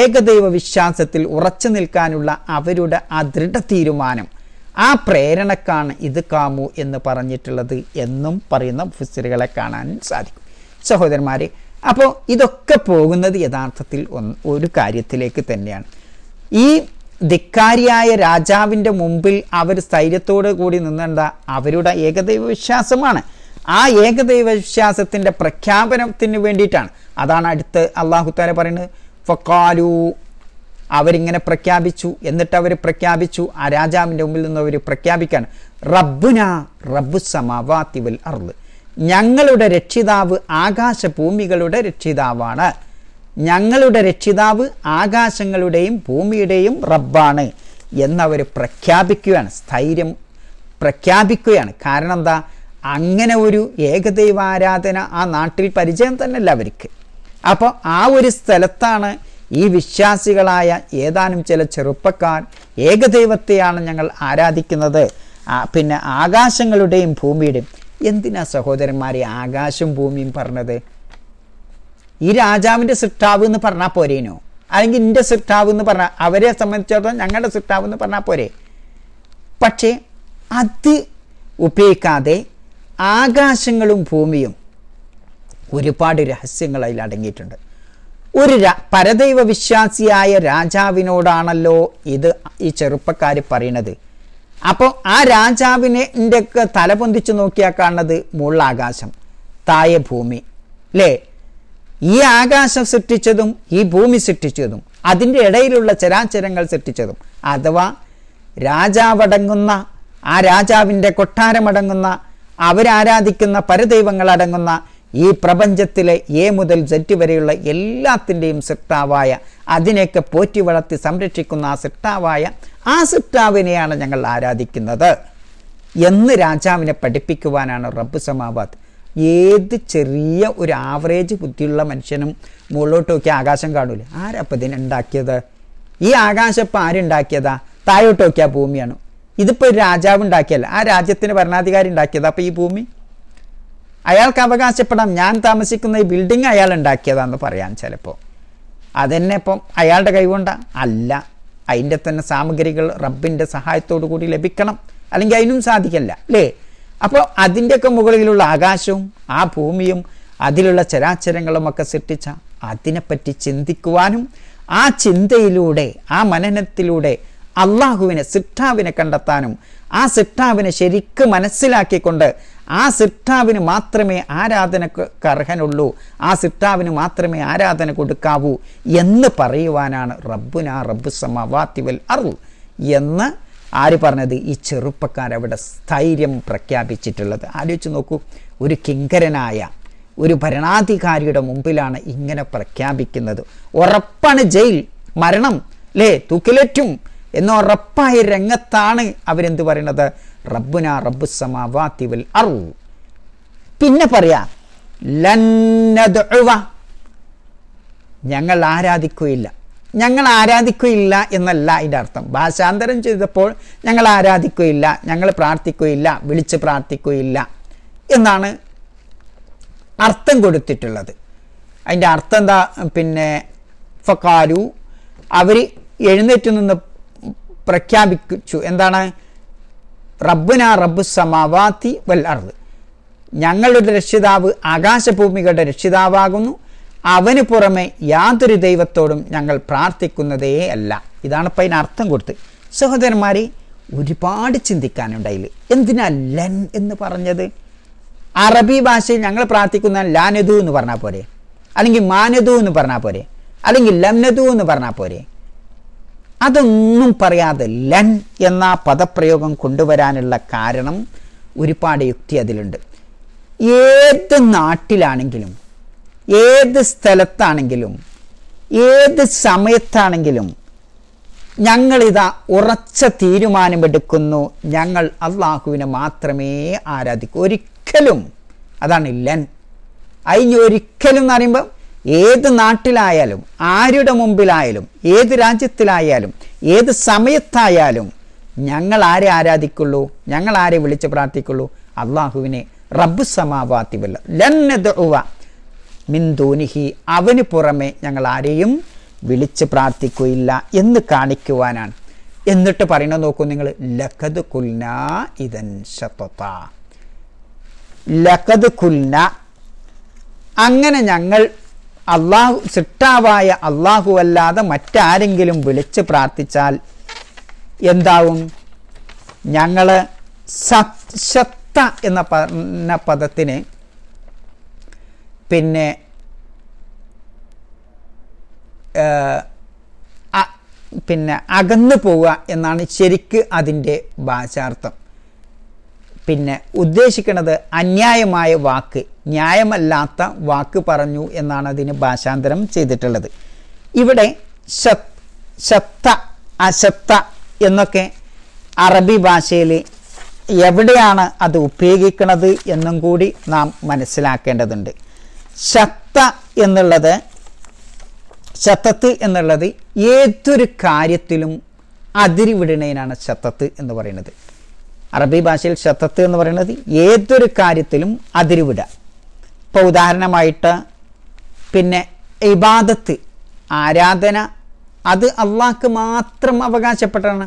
ഏകദൈവ വിശ്വാസത്തിൽ ഉറച്ചു നിൽക്കാനുള്ള അവരുടെ ആ ദൃഢ തീരുമാനം ആ പ്രേരണക്കാണ് ഇത് കാമു എന്ന് പറഞ്ഞിട്ടുള്ളത് എന്നും പറയുന്ന ഫുസിലുകളെ കാണാൻ സാധിക്കും സഹോദരന്മാരെ അപ്പോൾ ഇതൊക്കെ പോകുന്നത് യഥാർത്ഥത്തിൽ ഒരു കാര്യത്തിലേക്ക് തന്നെയാണ് ഈ ധിക്കാരിയായ രാജാവിൻ്റെ മുമ്പിൽ അവർ സ്ഥൈര്യത്തോടു കൂടി നിന്നേണ്ട അവരുടെ ഏകദൈവ വിശ്വാസമാണ് ആ ഏകദൈവ വിശ്വാസത്തിൻ്റെ പ്രഖ്യാപനത്തിന് വേണ്ടിയിട്ടാണ് അതാണ് അടുത്ത് അള്ളാഹുത്താല പറയുന്നത് ഫക്കാലു അവരിങ്ങനെ പ്രഖ്യാപിച്ചു എന്നിട്ട് അവർ പ്രഖ്യാപിച്ചു ആ രാജാവിൻ്റെ മുമ്പിൽ നിന്ന് അവർ പ്രഖ്യാപിക്കാൻ റബ്ബുന റബ്ബു സമാവാത്തിവൽ അർള് ഞങ്ങളുടെ രക്ഷിതാവ് ആകാശഭൂമികളുടെ രക്ഷിതാവാണ് ഞങ്ങളുടെ രക്ഷിതാവ് ആകാശങ്ങളുടെയും ഭൂമിയുടെയും റബ്ബാണ് എന്നവർ പ്രഖ്യാപിക്കുകയാണ് സ്ഥൈര്യം പ്രഖ്യാപിക്കുകയാണ് കാരണം എന്താ അങ്ങനെ ഒരു ഏകദൈവാരാധന ആ നാട്ടിൽ പരിചയം തന്നെയല്ല അവർക്ക് അപ്പോൾ ആ ഒരു സ്ഥലത്താണ് ഈ വിശ്വാസികളായ ഏതാനും ചില ചെറുപ്പക്കാർ ഏകദൈവത്തെയാണ് ഞങ്ങൾ ആരാധിക്കുന്നത് പിന്നെ ആകാശങ്ങളുടെയും ഭൂമിയുടെയും എന്തിനാ സഹോദരന്മാരെ ആകാശം ഭൂമിയും പറഞ്ഞത് ഈ രാജാവിൻ്റെ സൃഷ്ടാവ് എന്ന് പറഞ്ഞാൽ പോരേനോ അല്ലെങ്കിൽ എൻ്റെ സൃഷ്ടാവ് എന്ന് പറഞ്ഞാൽ അവരെ സംബന്ധിച്ചിടത്തോളം ഞങ്ങളുടെ സൃഷ്ടാവ് എന്ന് പറഞ്ഞാൽ പോരെ പക്ഷേ അത് ഉപയോഗിക്കാതെ ആകാശങ്ങളും ഭൂമിയും ഒരുപാട് രഹസ്യങ്ങൾ അതിൽ അടങ്ങിയിട്ടുണ്ട് ഒരു പരദൈവ വിശ്വാസിയായ രാജാവിനോടാണല്ലോ ഇത് ഈ ചെറുപ്പക്കാർ പറയണത് അപ്പോൾ ആ രാജാവിനെ ഒക്കെ തലപൊന്തിച്ച് നോക്കിയാൽ കാണുന്നത് മുള്ളാകാശം താഴെ ഭൂമി അല്ലേ ഈ ആകാശം സൃഷ്ടിച്ചതും ഈ ഭൂമി സൃഷ്ടിച്ചതും അതിൻ്റെ ഇടയിലുള്ള ചരാചരങ്ങൾ സൃഷ്ടിച്ചതും അഥവാ രാജാവടങ്ങുന്ന ആ രാജാവിൻ്റെ കൊട്ടാരമടങ്ങുന്ന അവരാരാധിക്കുന്ന പരദൈവങ്ങളടങ്ങുന്ന ഈ പ്രപഞ്ചത്തിലെ എ മുതൽ ജെറ്റ് വരെയുള്ള എല്ലാത്തിൻ്റെയും സിട്ടാവായ അതിനെയൊക്കെ പോറ്റി വളർത്തി സംരക്ഷിക്കുന്ന ആ സിട്ടാവായ ആ സിട്ടാവിനെയാണ് ഞങ്ങൾ ആരാധിക്കുന്നത് എന്ന് രാജാവിനെ പഠിപ്പിക്കുവാനാണ് റബ്ബ് സമാവാദ് ഏത് ചെറിയ ഒരു ആവറേജ് ബുദ്ധിയുള്ള മനുഷ്യനും മുകളിലോട്ട് നോക്കി ആകാശം കാണൂല ആരപ്പം ഇതിനുണ്ടാക്കിയത് ഈ ആകാശം ഇപ്പം ആരുണ്ടാക്കിയതാ താഴോട്ട് നോക്കിയാൽ ഭൂമിയാണ് ഇതിപ്പോൾ ഒരു രാജാവ് ഉണ്ടാക്കിയല്ല ആ രാജ്യത്തിന് ഭരണാധികാരി ഉണ്ടാക്കിയതാ അപ്പോൾ ഈ ഭൂമി അയാൾക്ക് അവകാശപ്പെടാം ഞാൻ താമസിക്കുന്ന ഈ ബിൽഡിംഗ് അയാൾ ഉണ്ടാക്കിയതാണെന്ന് പറയാൻ ചിലപ്പോൾ അതെന്നെ ഇപ്പം അയാളുടെ കൈകൊണ്ടാ അല്ല അതിൻ്റെ തന്നെ സാമഗ്രികൾ റബ്ബിൻ്റെ സഹായത്തോടു കൂടി ലഭിക്കണം അല്ലെങ്കിൽ അതിനും സാധിക്കല്ല അല്ലേ അപ്പോൾ അതിൻ്റെയൊക്കെ മുകളിലുള്ള ആകാശവും ആ ഭൂമിയും അതിലുള്ള ചരാചരങ്ങളും ഒക്കെ സൃഷ്ടിച്ച അതിനെപ്പറ്റി ചിന്തിക്കുവാനും ആ ചിന്തയിലൂടെ ആ മനനത്തിലൂടെ അള്ളാഹുവിനെ സിട്ടാവിനെ കണ്ടെത്താനും ആ സിട്ടാവിനെ ശരിക്ക് മനസ്സിലാക്കിക്കൊണ്ട് ആ സിട്ടാവിന് മാത്രമേ ആരാധനക്ക് അർഹനുള്ളൂ ആ സിട്ടാവിന് മാത്രമേ ആരാധന കൊടുക്കാവൂ എന്ന് പറയുവാനാണ് റബ്ബുന റബ്ബു സമാവാത്തിവൽ അറു എന്ന് ആര് പറഞ്ഞത് ഈ ചെറുപ്പക്കാരവിടെ സ്ഥൈര്യം പ്രഖ്യാപിച്ചിട്ടുള്ളത് ആലോചിച്ച് നോക്കൂ ഒരു കിങ്കരനായ ഒരു ഭരണാധികാരിയുടെ മുമ്പിലാണ് ഇങ്ങനെ പ്രഖ്യാപിക്കുന്നത് ഉറപ്പാണ് ജയിൽ മരണം ലേ തൂക്കിലേറ്റും എന്നുറപ്പായ രംഗത്താണ് അവരെന്ത് പറയുന്നത് റബ്ബുന റബ്ബു സമാവാത്തി വൽ അർ പിന്നെ പറയാ ലന്നദുവ ഞങ്ങൾ ആരാധിക്കുകയില്ല ഞങ്ങൾ ആരാധിക്കുകയില്ല എന്നല്ല അതിൻ്റെ അർത്ഥം ഭാഷാന്തരം ചെയ്തപ്പോൾ ഞങ്ങൾ ആരാധിക്കുകയില്ല ഞങ്ങൾ പ്രാർത്ഥിക്കുകയില്ല വിളിച്ച് പ്രാർത്ഥിക്കുകയില്ല എന്നാണ് അർത്ഥം കൊടുത്തിട്ടുള്ളത് അതിൻ്റെ അർത്ഥം എന്താ പിന്നെ ഫക്കാരു അവർ എഴുന്നേറ്റ് നിന്ന് പ്രഖ്യാപിച്ചു എന്താണ് റബ്ബുന റബ്ബ് സമാവാത്തി വൽ അർദ് ഞങ്ങളുടെ രക്ഷിതാവ് ആകാശഭൂമികളുടെ രക്ഷിതാവാകുന്നു അവന് പുറമെ യാതൊരു ദൈവത്തോടും ഞങ്ങൾ പ്രാർത്ഥിക്കുന്നതേ അല്ല ഇതാണ് ഇപ്പം അർത്ഥം കൊടുത്ത് സഹോദരന്മാരെ ഒരുപാട് ചിന്തിക്കാനുണ്ടായി എന്തിനാ ലൻ എന്ന് പറഞ്ഞത് അറബി ഭാഷയിൽ ഞങ്ങൾ പ്രാർത്ഥിക്കുന്ന ലാനതു എന്ന് പറഞ്ഞാൽ പോരെ അല്ലെങ്കിൽ മാനതു എന്ന് പറഞ്ഞാൽ പോരെ അല്ലെങ്കിൽ ലംനതു എന്ന് പറഞ്ഞാൽ പോരെ അതൊന്നും പറയാതെ ലൻ എന്ന പദപ്രയോഗം കൊണ്ടുവരാനുള്ള കാരണം ഒരുപാട് യുക്തി അതിലുണ്ട് ഏത് നാട്ടിലാണെങ്കിലും ഏത് സ്ഥലത്താണെങ്കിലും ഏത് സമയത്താണെങ്കിലും ഞങ്ങളിതാ ഉറച്ച തീരുമാനമെടുക്കുന്നു ഞങ്ങൾ അള്ളാഹുവിനെ മാത്രമേ ആരാധിക്കൂ ഒരിക്കലും അതാണ് ലൻ അയ്യൊരിക്കലും ഒരിക്കലും എന്ന് പറയുമ്പോൾ ഏത് നാട്ടിലായാലും ആരുടെ മുമ്പിലായാലും ഏത് രാജ്യത്തിലായാലും ഏത് സമയത്തായാലും ഞങ്ങൾ ആരെ ആരാധിക്കുള്ളൂ ഞങ്ങൾ ആരെ വിളിച്ച് പ്രാർത്ഥിക്കുള്ളൂ അള്ളാഹുവിനെ റബ്ബു സമാവാത്തി ലന്നദുവ മിന്തൂനിഹി അവന് പുറമെ ഞങ്ങൾ ആരെയും വിളിച്ച് പ്രാർത്ഥിക്കുകയില്ല എന്ന് കാണിക്കുവാനാണ് എന്നിട്ട് പറയണ നോക്കൂ നിങ്ങൾ ലഖദ് കുൽന ഇതൻ ശതത ലഖദ് കുൽന അങ്ങനെ ഞങ്ങൾ അള്ളാഹു സിട്ടാവായ അള്ളാഹു അല്ലാതെ മറ്റാരെങ്കിലും വിളിച്ച് പ്രാർത്ഥിച്ചാൽ എന്താവും ഞങ്ങൾ സത്ത എന്ന പറഞ്ഞ പദത്തിന് പിന്നെ പിന്നെ അകന്നു പോവുക എന്നാണ് ശരിക്ക് അതിൻ്റെ ഭാഷാർത്ഥം പിന്നെ ഉദ്ദേശിക്കുന്നത് അന്യായമായ വാക്ക് ന്യായമല്ലാത്ത വാക്ക് പറഞ്ഞു എന്നാണ് അതിന് ഭാഷാന്തരം ചെയ്തിട്ടുള്ളത് ഇവിടെ ശബ്ദ അശബ്ദ എന്നൊക്കെ അറബി ഭാഷയിൽ എവിടെയാണ് അത് ഉപയോഗിക്കുന്നത് എന്നും കൂടി നാം മനസ്സിലാക്കേണ്ടതുണ്ട് ശത്ത എന്നുള്ളത് ശത്തത്ത് എന്നുള്ളത് ഏതൊരു കാര്യത്തിലും അതിരിവിടണേനാണ് ശത്തത്ത് എന്ന് പറയുന്നത് അറബി ഭാഷയിൽ ശത്തത്ത് എന്ന് പറയുന്നത് ഏതൊരു കാര്യത്തിലും അതിരുവിടുക ഇപ്പോൾ ഉദാഹരണമായിട്ട് പിന്നെ ഇബാദത്ത് ആരാധന അത് അള്ളാഹ്ക്ക് മാത്രം അവകാശപ്പെട്ടാണ്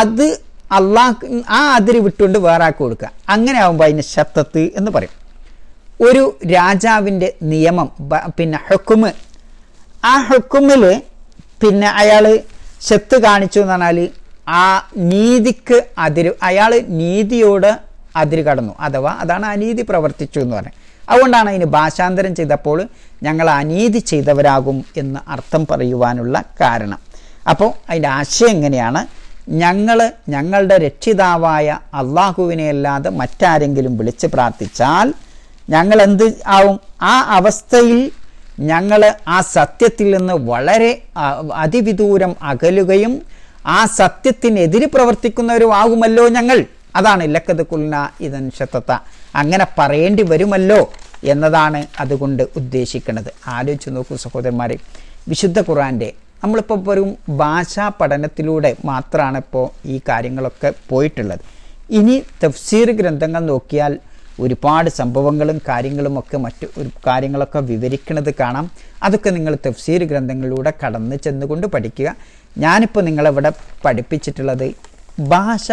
അത് അള്ളാഹ് ആ അതിര് വിട്ടുകൊണ്ട് വേറെ ആക്കി കൊടുക്കുക അങ്ങനെ ആകുമ്പോൾ അതിന് ശത്തത്ത് എന്ന് പറയും ഒരു രാജാവിൻ്റെ നിയമം പിന്നെ ഹെക്കുമ് ആ ഹുക്കുമിൽ പിന്നെ അയാൾ ശത്ത് കാണിച്ചു എന്ന് പറഞ്ഞാൽ ആ നീതിക്ക് അതിര് അയാൾ നീതിയോട് അതിര് കടന്നു അഥവാ അതാണ് അനീതി പ്രവർത്തിച്ചു എന്ന് പറഞ്ഞത് അതുകൊണ്ടാണ് അതിന് ഭാഷാന്തരം ചെയ്തപ്പോൾ ഞങ്ങൾ അനീതി ചെയ്തവരാകും എന്ന് അർത്ഥം പറയുവാനുള്ള കാരണം അപ്പോൾ അതിൻ്റെ ആശയം എങ്ങനെയാണ് ഞങ്ങൾ ഞങ്ങളുടെ രക്ഷിതാവായ അള്ളാഹുവിനെ അല്ലാതെ മറ്റാരെങ്കിലും വിളിച്ച് പ്രാർത്ഥിച്ചാൽ ഞങ്ങൾ എന്ത് ആവും ആ അവസ്ഥയിൽ ഞങ്ങൾ ആ സത്യത്തിൽ നിന്ന് വളരെ അതിവിദൂരം അകലുകയും ആ സത്യത്തിനെതിരെ പ്രവർത്തിക്കുന്നവരുമാകുമല്ലോ ഞങ്ങൾ അതാണ് ലക്കത് കുൽന ഇതൻ ശത്തത്ത അങ്ങനെ പറയേണ്ടി വരുമല്ലോ എന്നതാണ് അതുകൊണ്ട് ഉദ്ദേശിക്കുന്നത് ആലോചിച്ച് നോക്കൂ സഹോദരന്മാരെ വിശുദ്ധ ഖുറാൻ്റെ നമ്മളിപ്പോൾ വെറും ഭാഷാ പഠനത്തിലൂടെ മാത്രമാണ് ഇപ്പോൾ ഈ കാര്യങ്ങളൊക്കെ പോയിട്ടുള്ളത് ഇനി തഫ്സീർ ഗ്രന്ഥങ്ങൾ നോക്കിയാൽ ഒരുപാട് സംഭവങ്ങളും കാര്യങ്ങളും ഒക്കെ മറ്റു കാര്യങ്ങളൊക്കെ വിവരിക്കുന്നത് കാണാം അതൊക്കെ നിങ്ങൾ തഫ്സീർ ഗ്രന്ഥങ്ങളിലൂടെ കടന്ന് ചെന്നുകൊണ്ട് പഠിക്കുക ഞാനിപ്പോൾ നിങ്ങളിവിടെ പഠിപ്പിച്ചിട്ടുള്ളത് ഭാഷ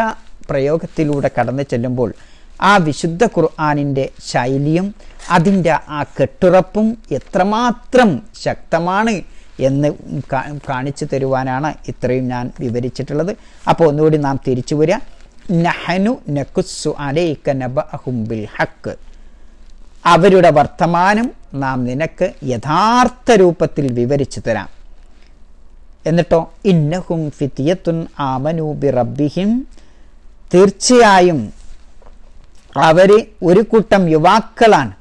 പ്രയോഗത്തിലൂടെ കടന്നു ചെല്ലുമ്പോൾ ആ വിശുദ്ധ ഖുർആാനിൻ്റെ ശൈലിയും അതിൻ്റെ ആ കെട്ടുറപ്പും എത്രമാത്രം ശക്തമാണ് എന്ന് കാണിച്ചു തരുവാനാണ് ഇത്രയും ഞാൻ വിവരിച്ചിട്ടുള്ളത് അപ്പോൾ ഒന്നുകൂടി നാം തിരിച്ചു വരിക നഹനു നക്കുസ്സു അലേക്ക നബ അഹുംബിൽ ഹക്ക് അവരുടെ വർത്തമാനം നാം നിനക്ക് യഥാർത്ഥ രൂപത്തിൽ വിവരിച്ചു തരാം എന്നിട്ടോ ഇന്നഹും ഫിത്തിയത്തുൻ ആമനൂബി റബ്ബിഹിം തീർച്ചയായും അവർ ഒരു കൂട്ടം യുവാക്കളാണ്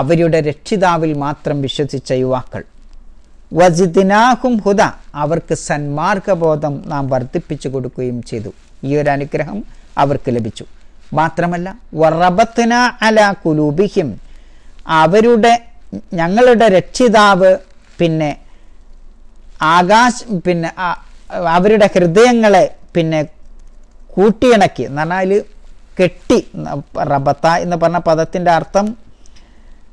അവരുടെ രക്ഷിതാവിൽ മാത്രം വിശ്വസിച്ച യുവാക്കൾ വജിദിനാഹും ഹുദ അവർക്ക് സന്മാർഗബോധം നാം വർദ്ധിപ്പിച്ചു കൊടുക്കുകയും ചെയ്തു ഈ ഒരു അനുഗ്രഹം അവർക്ക് ലഭിച്ചു മാത്രമല്ല വറബത്തിന അല കുലൂബിഹിം അവരുടെ ഞങ്ങളുടെ രക്ഷിതാവ് പിന്നെ ആകാശ പിന്നെ അവരുടെ ഹൃദയങ്ങളെ പിന്നെ കൂട്ടിയിണക്കി എന്ന് പറഞ്ഞാൽ കെട്ടി റബത്ത എന്ന് പറഞ്ഞ പദത്തിൻ്റെ അർത്ഥം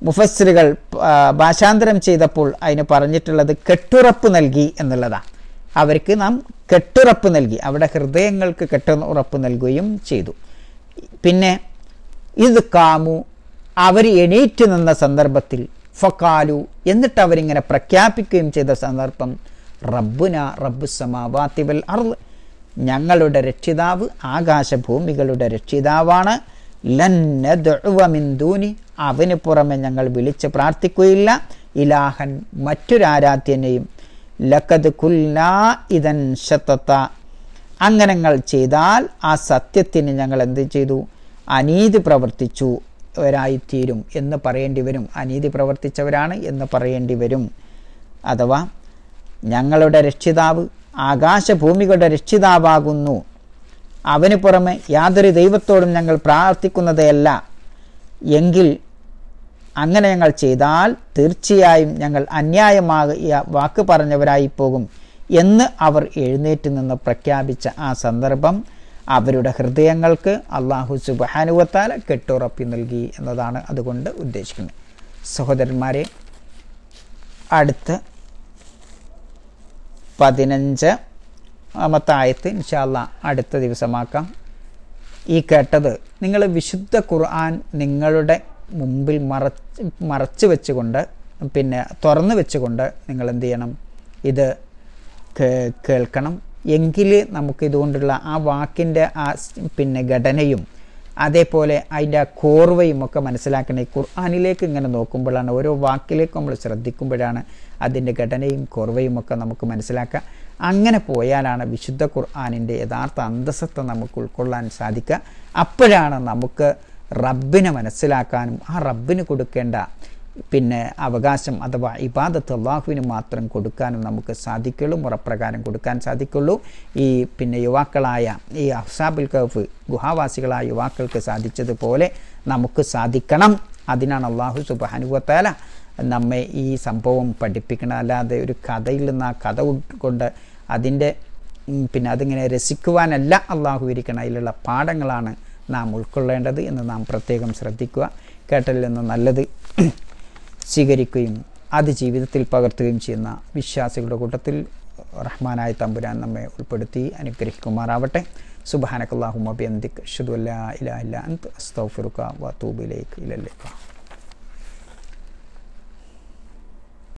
മുഫസ്സിലുകൾ ഭാഷാന്തരം ചെയ്തപ്പോൾ അതിന് പറഞ്ഞിട്ടുള്ളത് കെട്ടുറപ്പ് നൽകി എന്നുള്ളതാണ് അവർക്ക് നാം കെട്ടുറപ്പ് നൽകി അവിടെ ഹൃദയങ്ങൾക്ക് കെട്ടുറപ്പ് നൽകുകയും ചെയ്തു പിന്നെ ഇത് കാമു അവർ എണീറ്റ് നിന്ന സന്ദർഭത്തിൽ ഫക്കാലു എന്നിട്ട് അവരിങ്ങനെ പ്രഖ്യാപിക്കുകയും ചെയ്ത സന്ദർഭം റബ്ബുന റബ്ബു സമാവാത്തി വൽ ഞങ്ങളുടെ രക്ഷിതാവ് ആകാശഭൂമികളുടെ രക്ഷിതാവാണ് ലന്നൂനി അവന് പുറമെ ഞങ്ങൾ വിളിച്ച് പ്രാർത്ഥിക്കുകയില്ല ഇലാഹൻ മറ്റൊരാരാധ്യനെയും ലക്കത് കുല്ലാ ഇതൻ ശത്തത്ത അങ്ങനെ ഞങ്ങൾ ചെയ്താൽ ആ സത്യത്തിന് ഞങ്ങൾ എന്ത് ചെയ്തു അനീതി പ്രവർത്തിച്ചു തീരും എന്ന് പറയേണ്ടി വരും അനീതി പ്രവർത്തിച്ചവരാണ് എന്ന് പറയേണ്ടി വരും അഥവാ ഞങ്ങളുടെ രക്ഷിതാവ് ആകാശഭൂമികളുടെ രക്ഷിതാവാകുന്നു അവന് പുറമെ യാതൊരു ദൈവത്തോടും ഞങ്ങൾ പ്രാർത്ഥിക്കുന്നതല്ല എങ്കിൽ അങ്ങനെ ഞങ്ങൾ ചെയ്താൽ തീർച്ചയായും ഞങ്ങൾ അന്യായമായ വാക്ക് പറഞ്ഞവരായി പോകും എന്ന് അവർ എഴുന്നേറ്റ് നിന്ന് പ്രഖ്യാപിച്ച ആ സന്ദർഭം അവരുടെ ഹൃദയങ്ങൾക്ക് അള്ളാഹു സുബാനുവത്താല കെട്ടുറപ്പി നൽകി എന്നതാണ് അതുകൊണ്ട് ഉദ്ദേശിക്കുന്നത് സഹോദരന്മാരെ അടുത്ത പതിനഞ്ച് അമത്തായത്ത് ഇൻഷാല്ല അടുത്ത ദിവസമാക്കാം ഈ കേട്ടത് നിങ്ങൾ വിശുദ്ധ ഖുർആൻ നിങ്ങളുടെ മുമ്പിൽ മറച്ച് മറച്ചു വെച്ചുകൊണ്ട് പിന്നെ തുറന്നു വെച്ചുകൊണ്ട് നിങ്ങൾ എന്ത് ചെയ്യണം ഇത് കേൾക്കണം എങ്കിൽ നമുക്ക് ഇതുകൊണ്ടുള്ള ആ വാക്കിൻ്റെ ആ പിന്നെ ഘടനയും അതേപോലെ അതിൻ്റെ ആ കോർവയും ഒക്കെ മനസ്സിലാക്കണേ ഖുർആാനിലേക്ക് ഇങ്ങനെ നോക്കുമ്പോഴാണ് ഓരോ വാക്കിലേക്കും നമ്മൾ ശ്രദ്ധിക്കുമ്പോഴാണ് അതിൻ്റെ ഘടനയും കോർവയും ഒക്കെ നമുക്ക് മനസ്സിലാക്കുക അങ്ങനെ പോയാലാണ് വിശുദ്ധ ഖുർആാനിൻ്റെ യഥാർത്ഥ അന്തസ്സത്തെ നമുക്ക് ഉൾക്കൊള്ളാൻ സാധിക്കുക അപ്പോഴാണ് നമുക്ക് റബ്ബിനെ മനസ്സിലാക്കാനും ആ റബ്ബിന് കൊടുക്കേണ്ട പിന്നെ അവകാശം അഥവാ ഇബാദത്ത് അള്ളാഹുവിന് മാത്രം കൊടുക്കാനും നമുക്ക് സാധിക്കുള്ളൂ മുറപ്രകാരം കൊടുക്കാൻ സാധിക്കുള്ളൂ ഈ പിന്നെ യുവാക്കളായ ഈ അഹ്സാബുൽ കഫ് ഗുഹാവാസികളായ യുവാക്കൾക്ക് സാധിച്ചതുപോലെ നമുക്ക് സാധിക്കണം അതിനാണ് അള്ളാഹു സുബാനുഭവത്താല നമ്മെ ഈ സംഭവം പഠിപ്പിക്കണം അല്ലാതെ ഒരു കഥയിൽ നിന്ന് ആ കഥ കൊണ്ട് അതിൻ്റെ പിന്നെ അതിങ്ങനെ രസിക്കുവാനല്ല അള്ളാഹു ഇരിക്കണം അതിലുള്ള പാഠങ്ങളാണ് നാം ഉൾക്കൊള്ളേണ്ടത് എന്ന് നാം പ്രത്യേകം ശ്രദ്ധിക്കുക കേട്ടലിൽ നിന്ന് നല്ലത് സ്വീകരിക്കുകയും അത് ജീവിതത്തിൽ പകർത്തുകയും ചെയ്യുന്ന വിശ്വാസികളുടെ കൂട്ടത്തിൽ റഹ്മാനായ തമ്പുരാൻ നമ്മെ ഉൾപ്പെടുത്തി അനുഗ്രഹിക്കുമാറാവട്ടെ സുബാനക്കല്ലാഹുമബിയന്തിക് ഷുദുല്ലാ ഇലാ ഇല്ല അന്ത് വ തൂബിലേക്ക് ഇലല്ലിക്ക